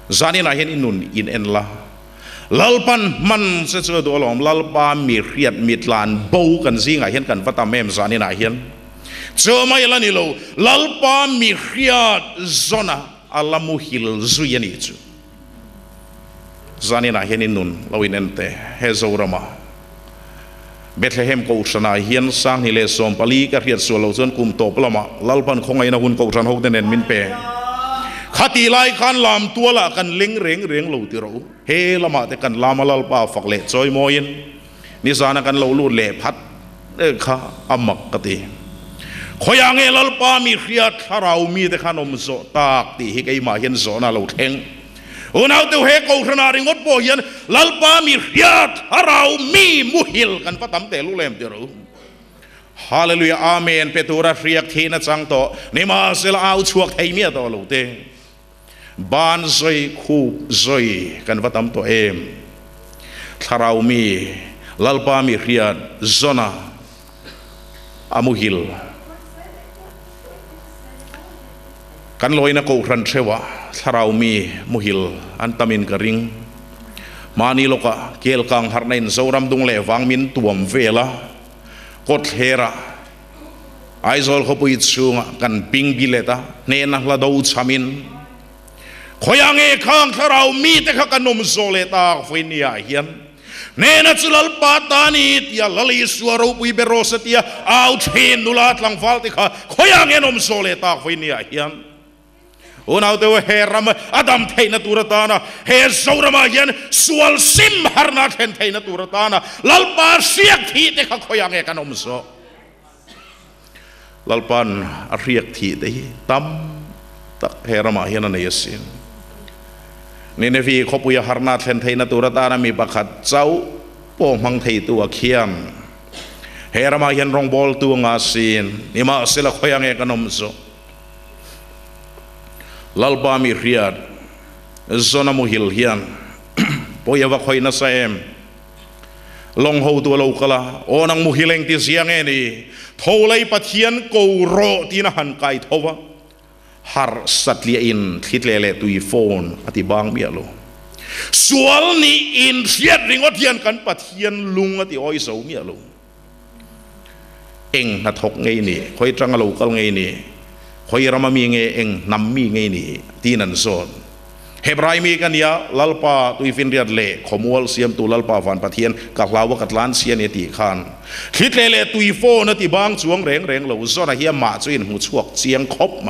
zani na hian inun in en la ลัลปันมันเสือตัวหลงลัลปามีเครียดมีตลานเบากันซีงไงเห็นกันฟัตเมมสานี่ไเห็นเจอไม่ละนี่โลลัลปามีเครียดโซนะอัลลัมุฮิลซุยนี่จูซานี่ไเห็นนุนเราอินเตเฮโซรามาเบธเฮมกูชนะเห็นสังฮิเลสโอมปลีกับเฮียนสวนเราส่วนกุมโตปลอมลัลปันคงไงนะคุณกูชนะหกเดือนมินเปขติลายคันลามตัวละกันเล็งเร่งเร่งเหลาติรู้เฮละมาแต่กันลามลลป้าฝักเละซอยมอยนนิสานกันเหลาลู่เละพัดเอ้ข้าอัมมักกติขอยังเอลป้ามีเรียดทาราวมีแต่ขานมโซตากติฮิกไอมาเห็นโซนาเหลาเทงอุณาตุเฮกอุทนาริงอดปอยันลลป้ามีเรียดทาราวมีมุฮิลกันปะตัมเตลุเลมติรู้ฮาเลลูยาอเมนเปตูราเรียกทีนัจังโตนิมาสิลอาวชวกไทยเมียตอลูเตบ ान นซอยคู่ซอยกันว่าตามตัวเองถ้าเรามีลัลปามีเรียนโซนาอมุฮิลกันลอยนะกูรันเชวะถ้าเรามีมุฮิลอันตามินกริงมานีโลกะเ khoyang e khang tharau mi te kha ka nom zole ta finia hian nena chulal patani tia lali suaro pui berosatia out hin nulat lang falti kha khoyang e nom zole ta finia hian unaw te he ram adam theina turatana he zorama hian sual sim harna then theina turatana lalpa siak thi te kha khoyang e kanom zo lalpan a riak thi te tam tak he rama hian na yasin นี่ในฟีคบุยฮาร์นาเซนไทยนตุระตานามีประคัดเจ้าโป่อมังไทตัวเขียนเฮรมาเหนรงบอลตัวงาซีนนี่มาสิละคอยังเอกนมสุลัลบามิริยาดโซนามุฮิลเฮียนปอยวะคอยนัสเอมลองหูตัวลูกละโอนังมุฮิเลงที่เสยังเอ็นีทั่วเลยปัจเจียนกูโรตินะหันไกทว่วฮาร์สัตเลียอินทิดเล่เลตุยโฟนอธิบังเบียโลสวลนี้อินเทียดริงอดเทียนกันปะเทียนลุงอติอ้อยเสาเมียลุเองนัทกไงนี่คอยจังอลูกไงนี่คอยรามมีไงเองนำมีไงนี่ที่นั่นโซนเฮบรายมีกันยาลัลปาตุยฟินเรียดเล่ขโมวลเสียมตุลลปาฟันปะเทียนกับลาวกัดลันเสียนนติคันคิดเล่เลตุยโฟนอติบังสวงเร่งเร่งเหลวโซนเฮียมาส่วนหูชวกเสียงครบไหม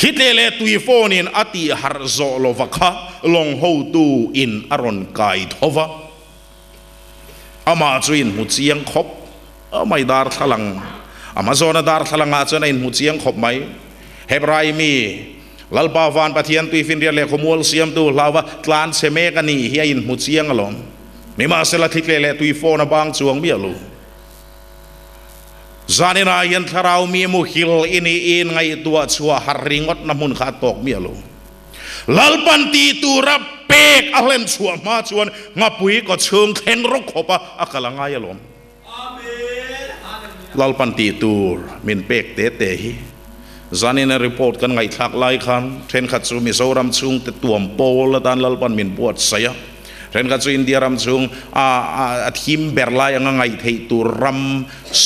คิดเลเลตุยโฟนินอติฮาร์โซโลวักะลงหูตูอินอรอนกายทวะอามาจุนหุดเยียงคบไม่ดาร์ทลังอามาโซนดาร์ทลังอาจจะในหุดเสียงคบไหมเฮบรายมีลัลปาวานปะเทียนตุยฟินเรียเลขมูลเซียมตูลาวะตลานเซเมกันีเฮียอินหุดเยียงอลอมมีมาเสลทิกเลเลตุยโฟนบางจวงเบียลู zanina yan tharau mi mu hil ini in ngai tua chua haringot namun khatok mi lo lalpan ti tu rap pek ahlen chua ma chuan ngapui ko chung khen rok khopa akalanga ya lom lalpan ti tur min pek te te hi zanina report kan ngai thak lai khan then khat chu mi zoram chung te tuam pol dan lalpan min puat saya รนกัจุอินเดียรัมซุงอาอาทิมเบอร์ลายังงไงไทยตุรัม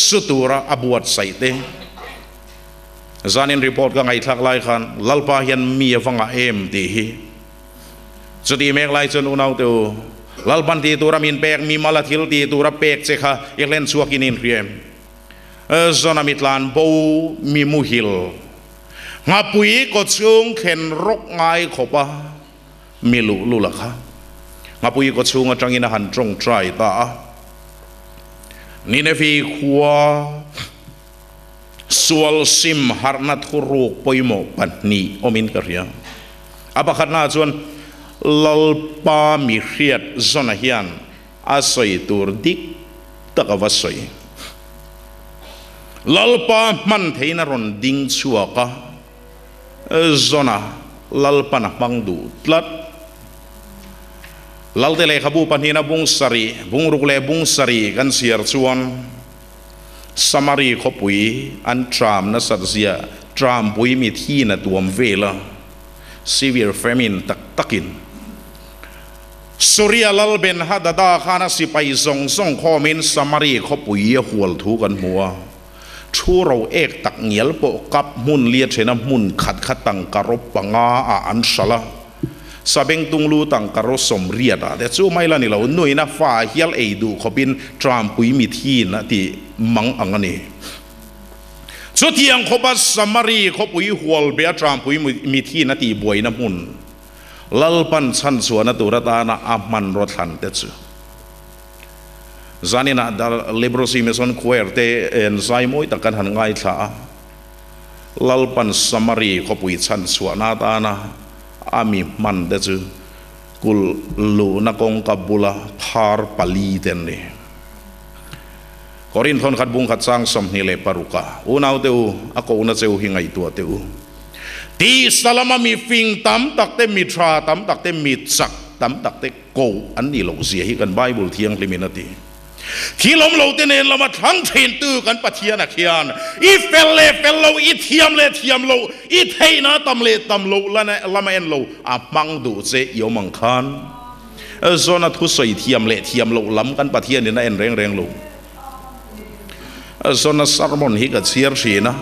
สุตัวระอับวัดไซเต้ซานินรีพอร์ตกังไงทักไลคันลลปาเฮนมีฟังเอ็มดีฮีสุดีเมกไลจนอุณาวเตวลลปันทีตุรัมินเปกมีมาลาทิลทีตัรัเปกเซฮะเอเลนสวากินินเรียมเออซานามิตลานโบมีมุฮิลงาปุยกดซุงเข็นรกไงขบะมิลุลุละค่ะ nga pui ko chunga tangina han trong ta ni ne sual sim harnat huru poimo pan ni omin karya Apa khana chuan lalpa mi riat zona hian asoi tur dik taka wasoi lalpa man theina ron ding chuwa zona lalpa na mangdu tlat ลัาเลขบูปันีนาบุงสรีบุงรุกเลบุงสรีกันเสียรชวนสมารีขปุยอันทรามนสัตเซียทรามปุยมีที่นัดวมเวลาซีวีร์เฟมินตักตักินสุริยลัลเบนฮัดดาคานสิไปส่งส่งข้อมินสมารีขปุยหัวทุกันหัวชูเราเอกตักเหนียลโปกับมุนเลียเชนมุนขัดขัดตังกระรบปังอาอันสละสบงตุงลูตังการสมเรียดอ่ะแต่ชูไม่ละนี่เราหน่วยนะฟ้าเฮียลเอดูขบินทรัมปุยมิทีนะที่มังอังนี้ชุดที่ยังขบัสมารีขบุยฮวลเบียทรัมปุยมิทีนะที่บวยน้ำมุนลลปันสันสวนตุรตานะอัมมันรถันเต่ชูจานีนะดัลเลบรอซิเมสันควอรเตนไซมอยตะกันหันไงท่าลลปันสมารีขบุยสันสวนาตานะ ami man de chu kul lu na kong ka phar pali den ne korin thon khat bung khat sang som ni le paruka unau de u ako una cheu hingai tu te u ti salama mi fing tam takte mi tra tam takte mi sak tam takte ko an ni lo zia hi kan bible thiang liminati na ที่ลมเราเตเนนเรามาทั้งเทนตื้อกันปะเทียนัะเขียนอีเฟลเลเฟลเราอีเทียมเลเทียมเราอีเทนะตำเลตำเราละนะละมาเอ็นเราอบมังดูเจียวมังคันเออโซนัทุสอยเทียมเลเทียมเราล้ำกันปะเทียนเนี่ยนะเอ็นแรงแรงเราเออโซนัสารมอนฮิกัดเซียร์สีนะ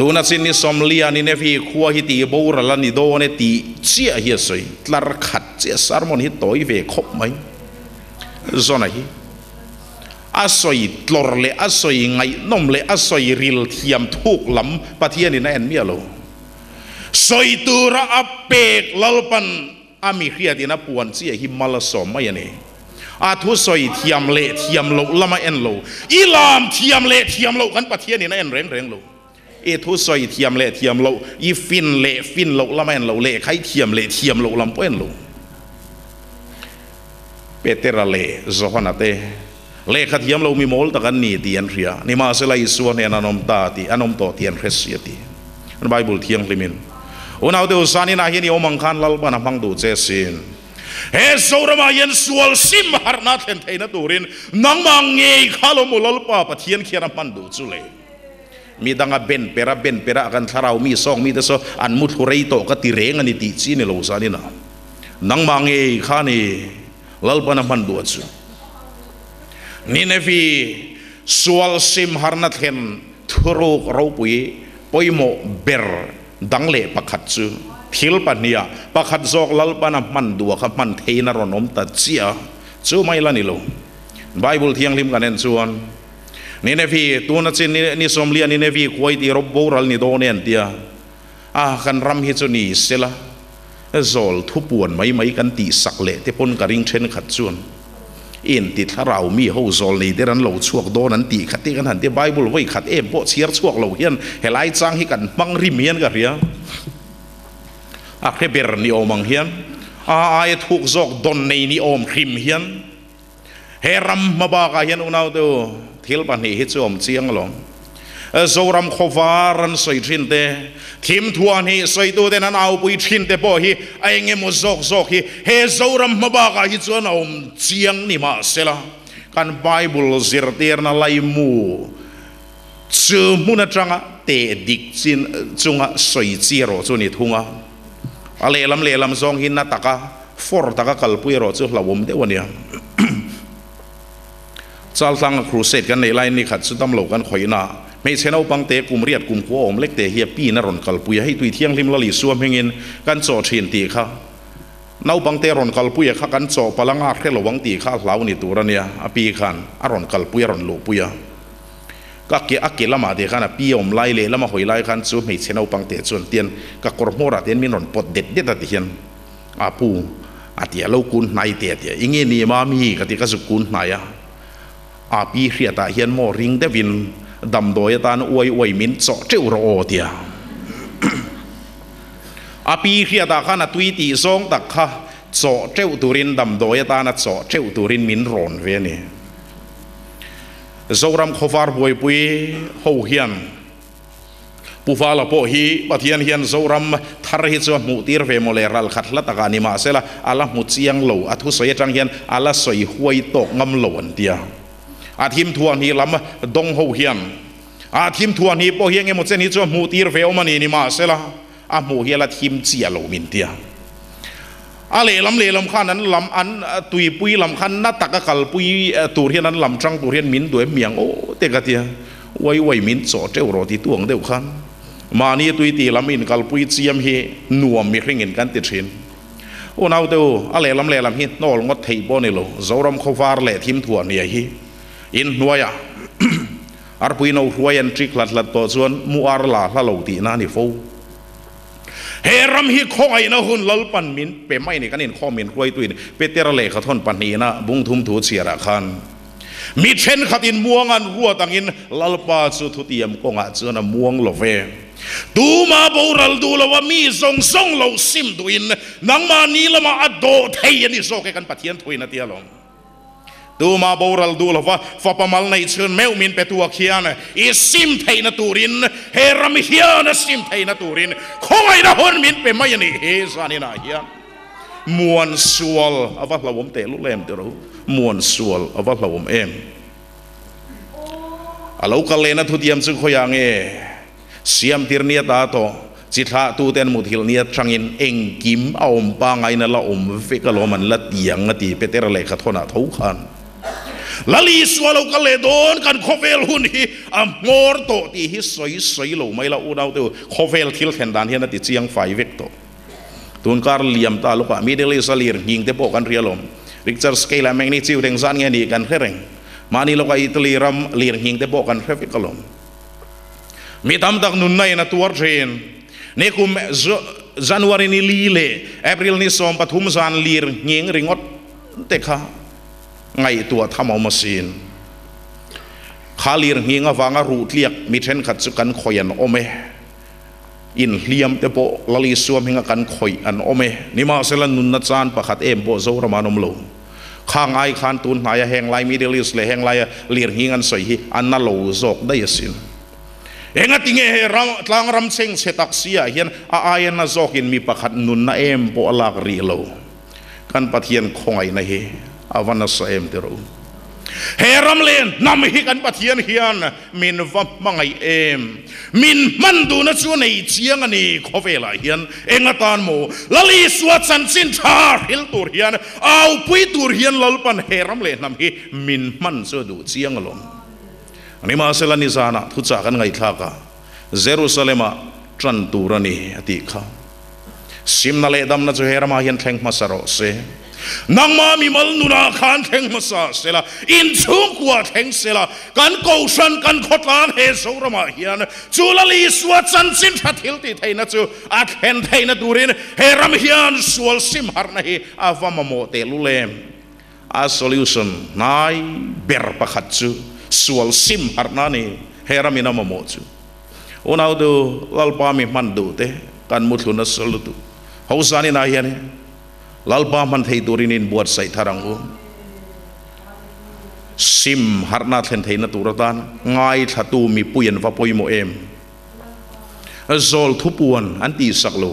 ตัวนั้นสินิสมเลียนี่เนี่ยีขัวฮิตีบูรลันนี่โดนี่ตีเจียเฮียสอยตลาดขัดเจียสารมอนฮิตโตยเวคบไหมโซนัฮีอาศัยตลอเลอาศัยไงนมเลอาศัยริลเทียมทุกลำปะเทียนี่นอ็นเมียโลสอยตัวระอเปกลลปันอามิเครียดินะปวนเสียหิมาลสอมไม่เนี่ยอาทุสอยเทียมเลเทียมโลละมาเอ็นโลอิลามเทียมเลเทียมโลกันปะเทียนี่นอ็นเร่งเร่งโลเอทุสอยเทียมเลเทียมโลอีฟินเลฟินโลละมาเอ็นโลเลใครเทียมเลเทียมโลลำเป้นโลเปเตระเลโซฮานาเตเลขาที่ยมเรามีมลตะกันนี่ี่ียนเรียนี่มาสลายส่วนเนี่ยนนมตาทีอนอมต่อี่ียนเรสเียตีนไบเบิลที่ยงลิมินวันเอาเดอุสานีน่าเ็นิโอมังคันลลปานังดูเจสินเฮสโอรมาเยนสวลซิมฮาร์นาเทนเทนตูรินนังมังเงยข้าลมุลลปาปะที่ยนเขียนมันดูจุเลมีดังเบนเปราเบนเปรากันทาราวมีซองมีเดโซออันมุทุเรโตกติเรงันนี่ติจีนโลซานีน่านังมังเงยข้านี่ลลปานังดูจุนี่นฟีสวลซิมฮาร์นัทเฮนทุรุกรูปุยปอยโมเบรดังเล่ปะขัดซูทิลปันเนียปะขัดจอกลลปนันมันดัวขับมันเทนารอนอมตัดเสียซูไม่ละนิโลไบเบิลที่ยงลิมกันเอนส่วนนี่นฟีตัวนั้นสินี่นี่สมเลียนี่นะฟีคายตีรบบูรัลนี่โดเนียนเตียอาคันรำฮิจุนีเสละ z o ลทุบบ u วนไม่ไม่กันตีสักเล่ที่ o นก ả ร i n งเชนขัดซ t c h u เอ็นติดถ้าเรามีฮาโซลนี่เดรันเราช่วกโดนันตีขัดทีกันหันที่ไบเบิลไว้ขัดเอ็มโปเชียร์ช่วกเราเฮียนเฮลัยจังให้กันมังริมเฮียนกันเรียอักเทเบรน่โอมังเฮียนอาไอทุกจอกโดนในน่โอมริมเฮียนเฮรัมมาบากเฮียนอุณาวเดอทิลปันเฮฮิตซอมเจียงลงจซรำมขวารันสอยทินเตทิมทวนฮีใสยตัวเดนันเอาปุยทินเตปใฮีไอเงมุจกจกฮีเฮจซรำมมาบากาฮิจวนอมเจียงนี่มาเสละกันไบเบิลสิรเตียร์นาไลมูจื่มุนจังะเตดิกจินจงะใส่เจียรจุนิทุงะอะไรลำเลลำซองหินนาตากะฟอร์ตากะกัลปุยรจุลาวมเดวันเนี่ยจาลตังครูเซดกันในไลน์นี่ขัดสุดตำหลกันข่อยนาม่ใช่เอาปังเตะกุมเรียดกุมขวอมเล็กเตะเฮียปีนรนกลปุยให้ตุยเที่ยงริมละลีส่วมเฮงินกันโจเชนตีข้าเอาปังเตะรนกลปุยข้ากันโจปลังอาเครลวังตีข้าเหล่านี่ตัวเนี่ยอภีขันอรนกลปุยรนลูปุยก็เกอกเกละมาเดียขันะภีอมไล่เลยละมาหอยไล่ขันส่วไม่ใช่เอาปังเตะส่วนเตียนก็กรมอระเตียนมีนนปดเด็ดเด็ดตัดเทียนอาปูอาเตียเล่ากุนนายเตียเตียอิงเงี้ยนี่มามีกติกาสุกุนนายอาอาภีเรียตาเฮียนโมริงเดวิน đầm đầm ta ta ta ta mình mình à? nè. ดำโดยตานอวยอวยมินเจาะเจ้ารอเดียอาปีเขียตาข้านะตุยตีซองตักข้าเจาะเจ้าตุรินดำโดยตานะเจาะเจ้าตุรินมินรอนเวนี่ zoram khovar boi hiền, ho hian là po hi hiền pathian hian zoram thar hi chu mu tir ve mole ral khatla taka ni ma sela ala mu chiang lo athu soi tang hian ala soi huai to ngâm lâu an tia อาทิมทัวนี่ลำดงหูเฮียนอาทิมทัวนี่พอเฮียงเงี้ยหมดเส้นนี้จะมูตีร์เฟลมันนี่มาเสละอาหมูเฮียละทิมเจียโลมินเตียอะไรลำเลลำข้านั้นลำอันตุยปุยลำข้านนัตตะกะกลปุยตูเรียนนั้นลำจังตูเรียนมินด้วยเมียงโอ้เตกะเตียวัยวยมินสอเจ้ารอที่ตวงเดียวขันมานี่ตุยตีลำมินกลปุยเจียมเฮหน่วมมีเคร่งเงินกันติดเชนโอ้เอาเตออะไรลำเลลำเฮนนอลง็เทยบ่เนี่ยโลเจ้ารำขวาร์เล่ทิมทัวเนี่ยฮีอินวายะอารพยนเอาหวยันทริกลัดลัดตัวส่วนมูอาร์ลาลาลตีนานิโฟเฮรัมฮิคอยนะฮุนลลปันมินเปไม่ในกันเองข้อมินรวยตุินเปเตระเลขทอนปันนีนะบุงทุมถูเสียระคันมีเช่นขัดอินมวงอันหัวตังอินลลปาสุทุติยมกงอาเวนะมวงลเวดูมาบูรัลดูละว่ามีทรงทรงเราซิมดุอินนังมานีละมาอดโดเทียนิโซเกกันปะเทียนทุยนะเตียลงดูมาบรัลดูลว่าฟอปมัลในเชิญเมวมินเปตัวเขียนอีสิมไทยนตูรินเฮรามิเฮียนสิมไทยนตูรินคอไนะฮอนมินเปไม่ยนี่เฮซานินาเฮียนมวนสวลอวัลาวมเตลุเลมเดรูมวนสวลอวัลาวมเอ็มอาลูกเลนัทุดียมซุ่อขยังเอเสยยมทิรเนียตาโตจิตละตูเตนมุทิลเนียชังอินเองกิมเอาอมปางไงนั่ละอมฟิกลมันละเตียงตีเปเตระเลขทนาทุขันลลีสวาลูกเลดโดนกันคอเวลหุนฮีอัมมอร์โตตีฮิสอยสซยเโลไม่ละอูดาวเตวคอเวลทิลแคนดานเฮนติเจียงไฟเวกโตตุนการเลียมตาลูกอะมีเดลิสลีร์ยิงเตปกันเรียลอมริกเจอร์สเกลแมงนิจิวเดงซานเงนีกันเฮเรงมานิลูกอะาอิตลีรัมลีร์ยิงเตปกันเฮฟิกลอมมีตามตักนุนไนนัตัวเรนนี่คุมจันวารินีลีเล่แอปริลนีสอมปฐุมซานลีร์ยิงริงอตเตคาไงตัวทำเอามาสีนนขาลียงหิงวางรูดเลียกมิเทนขัดสุกันคอยันอมเมอินเลียมเตโปลลิสวมหิงกันคอยอันโอมเมนิมาเซลันนุนนัดจานประคัดเอมโปโซรมานุมลงข้างไอขันตุนหายแหงไลมิเดลิสเลแหงไลเลียงหิงันสวยฮีอันนาโลซอกได้สินเองติเงเฮรังตังรำเซงเซตักเซียเฮียนอาไอนาซอกินมีประคัดนุนนาเอมโปลักรีโลกันปะเทียนคอยนะเฮอาวันสเอมติรูเฮรัมเลนนำฮิกันปะเทียนเฮียนมินวับมังไอเอมมินมันดูนะชัวในเชียงอันนี้ขอเวลาเฮียนเองตานโมลลีสวัสดันสินทาฮิลตูเฮียนเอาปุยตูเฮียนลลปันเฮรัมเลนนำฮิมินมันสสดูเชียงลมอันนี้มาเสลานิซานะทุจากันไงท่ากาเยรูซาเล็มจันตูรันีอติข้าสิมนาเลดัมนะจูเฮรัมเฮียนแทงมาสรอเซ nangma mi mal nuna khan theng masa sela in chung kwa theng sela kan kaushan kan khotlan he sorama hian chulali swa chan chin thathil ti theina chu a khen theina durin he ram hian sual sim har nahi avama mo te lulem a solution nai ber pakhat chu sual sim har nani he ram ina mo chu onaudu lalpa mi mandu te kan muthuna solutu hausani na hian ลัลบามันที่ดูรินินบวชใส่ทารังอุมซิมฮาร์นาเทนที่นัตุรตานง่ายทัตูมีปุยนฟ้าปุยโมเอมโซลทุปวนอันตีสักโล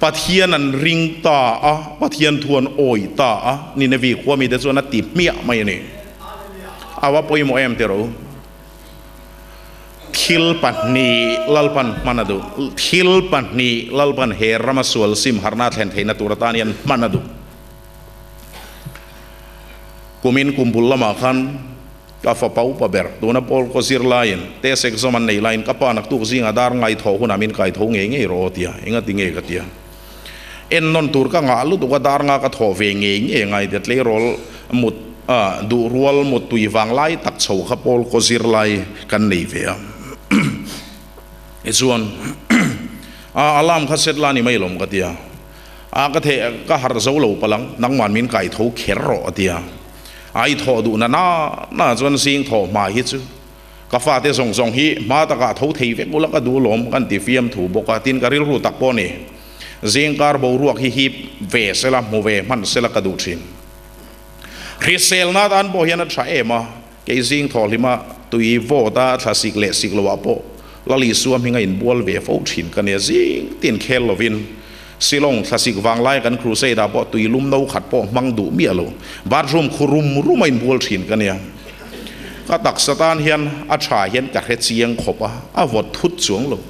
ปัทเทียนันริงตาอ่ะปัทเทียนทวนโอยตาอ่ะนี่ในวีความมีเดชวนัตติเมียไม่เนี่ยอาวะปุยโมเอมเทตรู thil pan ni lal pan manadu thil pan ni lal pan he ramasual sim harna thlen theina turatanian manadu kumin kumpul lama khan kafa pau pa ber tuna pol ko sir lain te sek zoman nei lain kapa nak tu zinga dar ngai tho huna min kai tho nge nge ro tia inga tinge ka tia en non tur ka nga lu tu ka dar nga ka tho ve nge nge ngai det le rol mut ah, du rual mut tui wang lai tak chho kha pol ko sir lai kan nei ve chuan a alarm kha set lani mai lom ka tia a ah, ka the ka har zo lo palang nang man min kai tho kher ro atia ai tho du na na na chuan sing tho ma hi chu ka fa te song song hi ma ta ka tho thei ve bula ka du lom kan ti fiam thu boka tin ka ru tak po ni zingkar bo ruak hi hi ve sela mu ve man sela ka du thin risel na dan bo hian a tha ema ke zing tho lima tui vo ta thasik le sik lo wa po ลลีสวมหิงอินบัวเวฟเอาถินกันเนี่ยซิงตีนเคลวินสิลงทศิกวางไล่กันครูเซดาปอตุยลุมเนาขัดปอมังดูเมียลบาร์รุมครุมรุมอินบัวถินกันเนี่ยก็ตักสตานเฮียนอาชาเฮียนกัดเฮจียงขบอ่ะอวดทุดสวงลง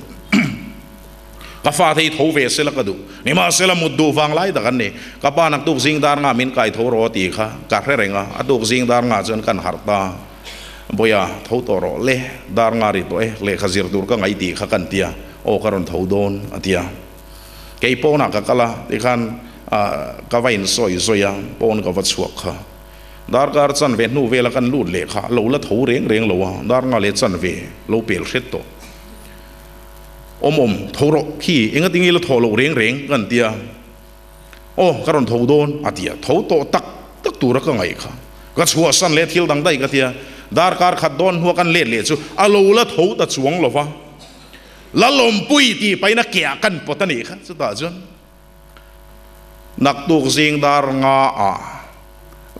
กฟาดให้ทูเวสิละกนดูนี่มาสิละมุดดูฟังไล่ตะกันเนี่ยก็ป้านักตุกซิงดารงามินไก่ทูโรตีค่ะกัดเร่งอ่ะตุกซิงดารงาจนกันหัตตาบยาท่ตัวรอเละดารงาริตัวเอเละขจิรตุรกังไอตีขักันเตียโอ้การันทูโดนอันเตียเกยปนักกะละดิคันอ่ากวินซอยซอยังปนกวัดสวกค่ะดาร์การสันเวนูเวลากันลูดเละค่ะูลละทูเรียงเรียงโลวะดารงาเลสันเวโลเปลเชตโตอมอมทูรขี้เองติงีละทูโลเรียงเรียงกันเตียโอ้การันทูโดนอันเตียทู่โตตักตักตัวรักกันไอค่ะกัดสวกสันเลทิลดังได้กันเตียดาร์การขัดดอนหัวกันเล่เล่ชูอโลละทูตัดสวงลวะละลมปุยตีไปนักเกียกันปตนิคัสุดาจนนักตุกซิงดาร์งาอา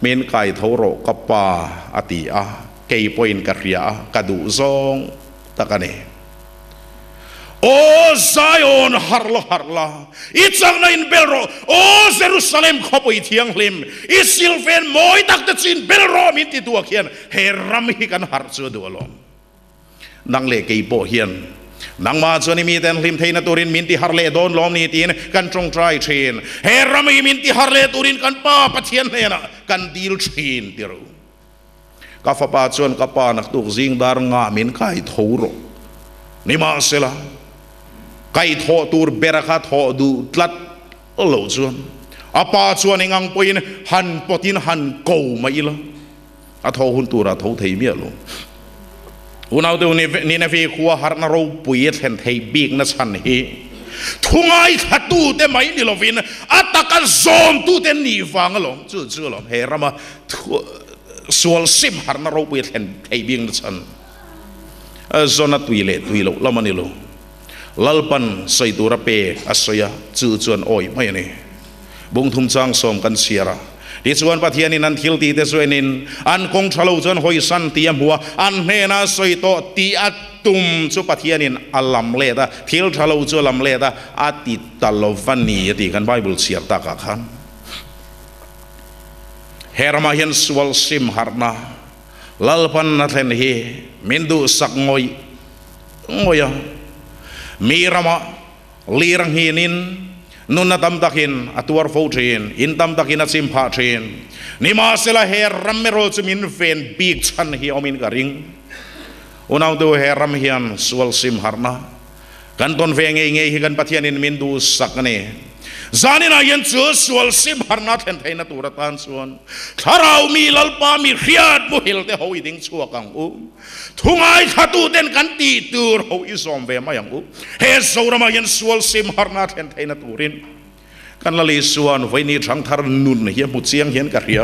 เมนไก่ทโรกปาอติอาเกยปอยน์กระเรียกระดูซองตะกันเอง O Zion harlo harla. Ichang na in belro. O Jerusalem khopo ithiang lim. I silven moi tak te chin belro min ti tua khian. He ram hi kan har chu du lom. Nang le kei po hian. Nang ma chu ni mi ten lim thein na turin min ti har le don lom ni tin kan trong trai thin. He ram hi min ti har le turin kan pa pathian ne na kan dil thin ti ro. Ka fa pa chuan ka pa nak tu jing dar nga min kai thoro. Ni ma sela. ไก่ทอตูรเบรคาทอดูตลัดโลจวนอาปาจวนเองอังปอยนหันปตินหันโกมาอีละอาทอหุนตูระทอเทียมีลงอุณเอาเดี๋ยวนี้นี่นฟีขัวหาร์นารูปุยเซนเทียบีกนะสันเฮทุงไอขัดตูเตไม่นี่ลฟินอาตกันซอมตูเตนีฟังลงจู่จู่ลงเฮรามาทัวสวลซิมหาร์นารูปุยเซนเทียบีกนะสันเออโซนตุยเลตุยโลละมันนี่ลง lalpan saitu rape asoya chu oi mai ni bung thum chang som kan siara ti chuan pathian in an thil ti te chuan in an kong thalo chuan hoi san ti hua an me na soito ti at tum chu pathian in alam le da thil thalo alam le da ati talovani ati kan bible siar ta herma hian swal sim harna lalpan na then hi mindu sak ngoi ngoya mirama lirang hinin nun natamtakin at warfo chain intamtakin at simpha chain ni masila her ramero chumin fen big chan hi omin karing unaw do her ram hian swal sim kanton ve nge nge hi kan pathianin mindu sakne จานินายันชัวสวลสิบหนาเทนไทยนตัวระตานส่วนทาราวมีลลปามีเรียดบุเฮลเตหอยดิงชัวกังอุทุ่งไอทัตุเดนกันตีตูรหอยซอมเวมายังอุเฮสโซรมายันสวลสิบหนาเทนไทยนตัวรินกันลลิส่วนไวนี้ทังทารนุนเฮียบุเซียงเฮียนกะเรีย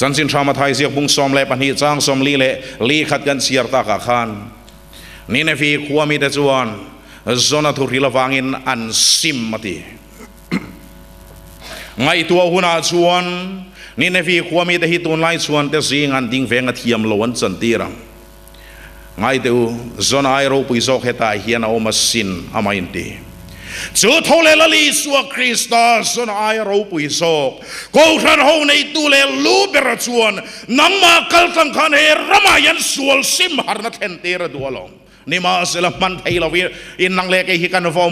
จันสินชามาทายเสียบุงสอมเลปันฮีจางสอมลีเลลีขัดกันเสียรตากะานนี่เนฟีควมีเดจวน zona tu rilavangin an simmati. Nga itua huna atsuan, ni nevi kuami te hitu nai suan te zing an ding vengat hiam loan zantirang. Nga itu zona airo pui zok heta hiena oma sin ama inti. Tsu tole lali sua Krista zona airo pui zok. Kousan hou nei tule lubera tsuan, nama kalkan kane ramayan suol sim harnat hentera dualong. ni mas ilapan thailo in inang le ke hi kan vo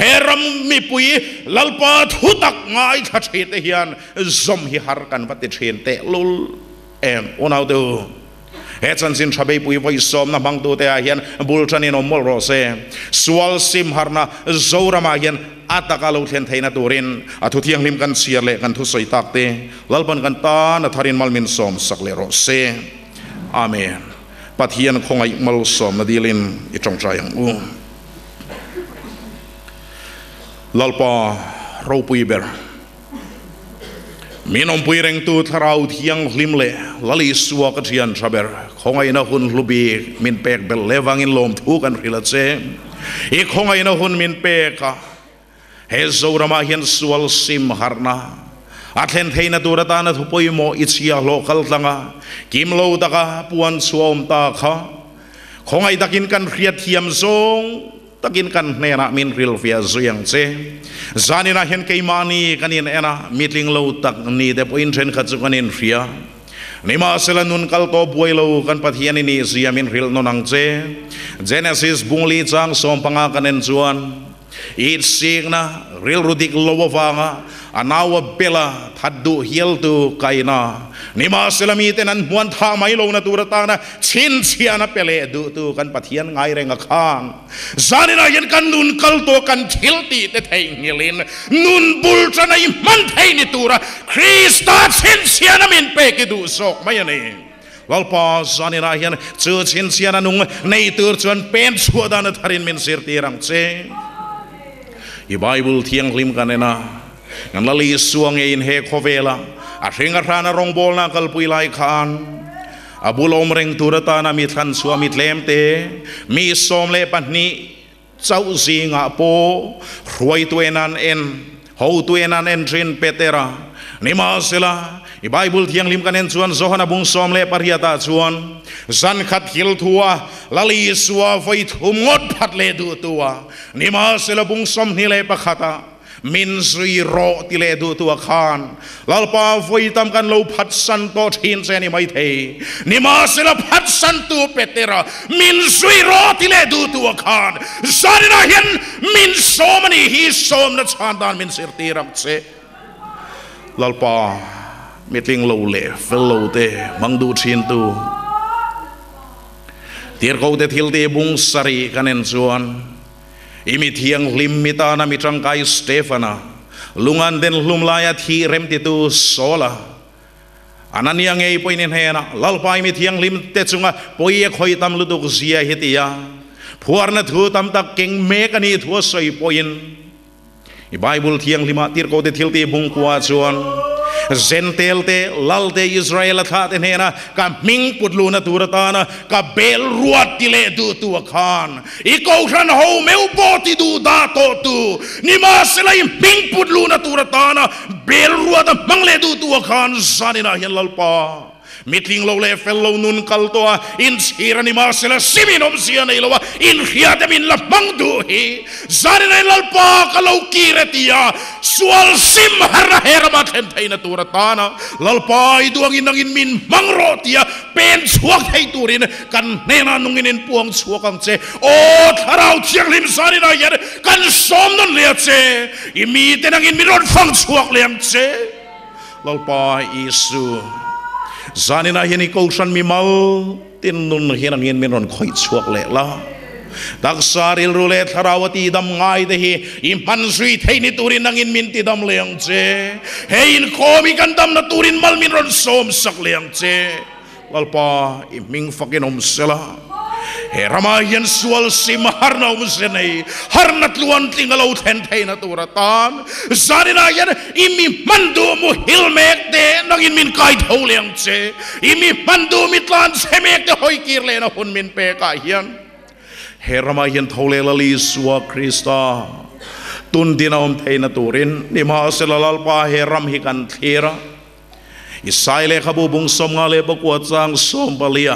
heram mi pui lalpat hutak ngai kha thi hian zom hi har kan vati thin te lul em onau do he chan sin thabe pui voi som na bang tu te a hian bul chan in omol ro se sual sim harna zorama hian atakalo thlen thaina turin athu thiang lim kan siar le kan thu soi tak lalpan kan ta na tharin malmin som sakle le ro se amen ัทยานคงไอมาลสอมนาดีลินอีจงใจยังอู้ลลปอรูปุยเบรมีนองปุยเร่งตูทราวทียงลิมเล่ลลิสวกเทียนชาเบรคงไอนะหุนลูบีมินเปกเบลเลวังอินลมทุกันริลเซอีคงไอนะหุนมินเปกเฮซูรามาเฮียนสวลซิมฮาร์นา At henthay na duratan at hupoy mo tanga. kimlo da ka puan suom ta kha Kung ay takin kan khriat hiyam zong takin kan nena min ril fia zuyang se. Zani na hen keimani mani kanin ena meeting lo tak ni de po intren katsukanin riya. Nima sila nun kal buhay lo kan patiyan ni min ril no nang Genesis bungli tsang sompanga kanen suan. Itsig na ril rudik lowa vanga anawa bela thaddu hiel tu kaina nima selami te nan muan tha mai lo na turata na chin chia na pele du tu kan pathian ngai reng khang zani na yen kan nun kal to kan thil ti te thei ngilin nun bul cha nai man thei ni tura krista chin chia na min pe ki du sok mai ani walpa zani na yen chu chin chia na nung nei tur chon pen chuwa dan tharin min sir ti rang che i bible thiang lim kanena นั่นลิสวงเองเฮคเวลาอาเงกระนารงบอลนักลปุยไลคานอาบุลอมเริงตุระตานามิทันสวามิทเลมเตมีสมเลปันนีเจ้าสิงห์โปรวยตัวนั้นเองหูตัวนั้นเองเรียนเปเทระนิมาสิลาอีไบบุลที่ยังลิมกันเองชวนโซฮนาบุงสมเลปาริยตาชวนสันขัดฮิลทัวลลีสวาไฟทุ่มงดพัดเลดูตัวนิมาสิลาบุงสมนิเลปะขัตา min sui ro ti le du tu akan lal pa foi tam kan lo phat san to thin se ni mai the ni ma se la phat san tu pe te ra min sui ro ti le du tu akan sari na hin min so many he so na chan dan min sir ti ram che lal pa meeting lo le fellow te mang du thin tu tir ko te thil te bung sari kanen suan imit hiang limita na mitrang kay Stefana lungan den lumlayat hi rem titu sola yang ngay po ininhena lalpa imit hiang limite tsunga po iya koy tam luduk siya hitiya puwar na tam tak king mekani ito sa ipoyin i bible tiang lima tirko de tilti bungkwa tsuan Thank zentel te lal te israel tha te hena ka ming putlu na tur ta na ka bel ruat tile du tu khan i ko khan ho me u poti du da to tu ni ma selai ming putlu na tur ta na bel ruat mang le du tu khan sa ni na hi lal pa miting lo le fel lo nun kal toa in sira ni ma sela siminom sia nei loa in khia de min la mang du hi zari nei lal pa kalau kire tia sual sim har her ma ten tei na tura tana lal pa i duang in nangin min mang ro tia pen suak hei turin kan ne na nung in in puang suak ang tse o tharau tiang lim zari na yer kan som non lia tse imi tenangin min ron fang suak liam tse lal pa isu zani na hini kousan mi mal tin nun hinangin mi non khoi chuak le la daksaril rule tharawati dam ngai dehi impan sui theini turin nangin min ti dam leng che hein khomi kan dam na turin mal min ron som sak leng che lalpa iming fakinom sela എറമായൻ na turatan zarinayan imi mandu mu hilmek de nangin min kait holeng che imi mandu mitlan semek de hoi kirle na hun min pe ka hian heramayan thole lali suwa krista tun dinaum theina turin nima selalal pa heram hikan thira isaile khabubung somngale bakwat sang sompalia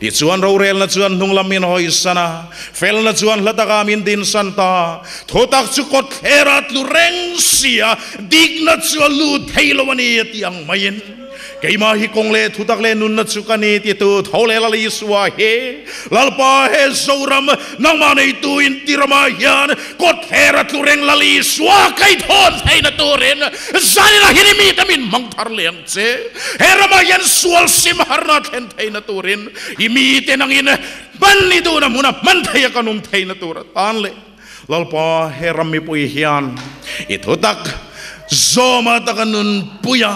Di chuan ro na chuan hnunglam min hoi sana. Fel na chuan lataka min din santa. Thotak chukot herat lu reng sia. Dig na chuan lu theilawani tiang mayin. keima hi kong le thu le nun na chu ni ti tu le la li suwa he lal he zoram nang ma nei tu in ti rama hian ko thera tu reng la li suwa kai thon thai na tu ren zani la hi mi ta min mang thar leng che he rama sual sim har na then thai na tu ren mi te nang in ban ni tu na muna man thai ka num thai na tu ra tan le lalpa he ram pui hian i tak zoma takanun puya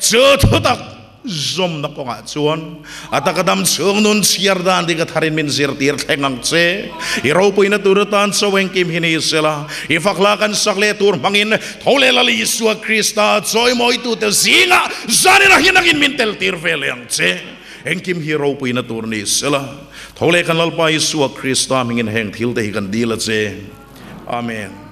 chơ thu tak zom na ko nga chuan at akadam chung nun siyar daan di katarin min zirtir tengang tse iraw po inaturatan sa weng kim hinisila ifaklakan sakle tur mangin tole lali Yisua Krista at soy mo ito te zinga zari na hinangin min tel tirvele ang tse ang hiraw po inaturnisila tole kanal pa Yisua Krista mingin heng tilde hikan dila tse Amen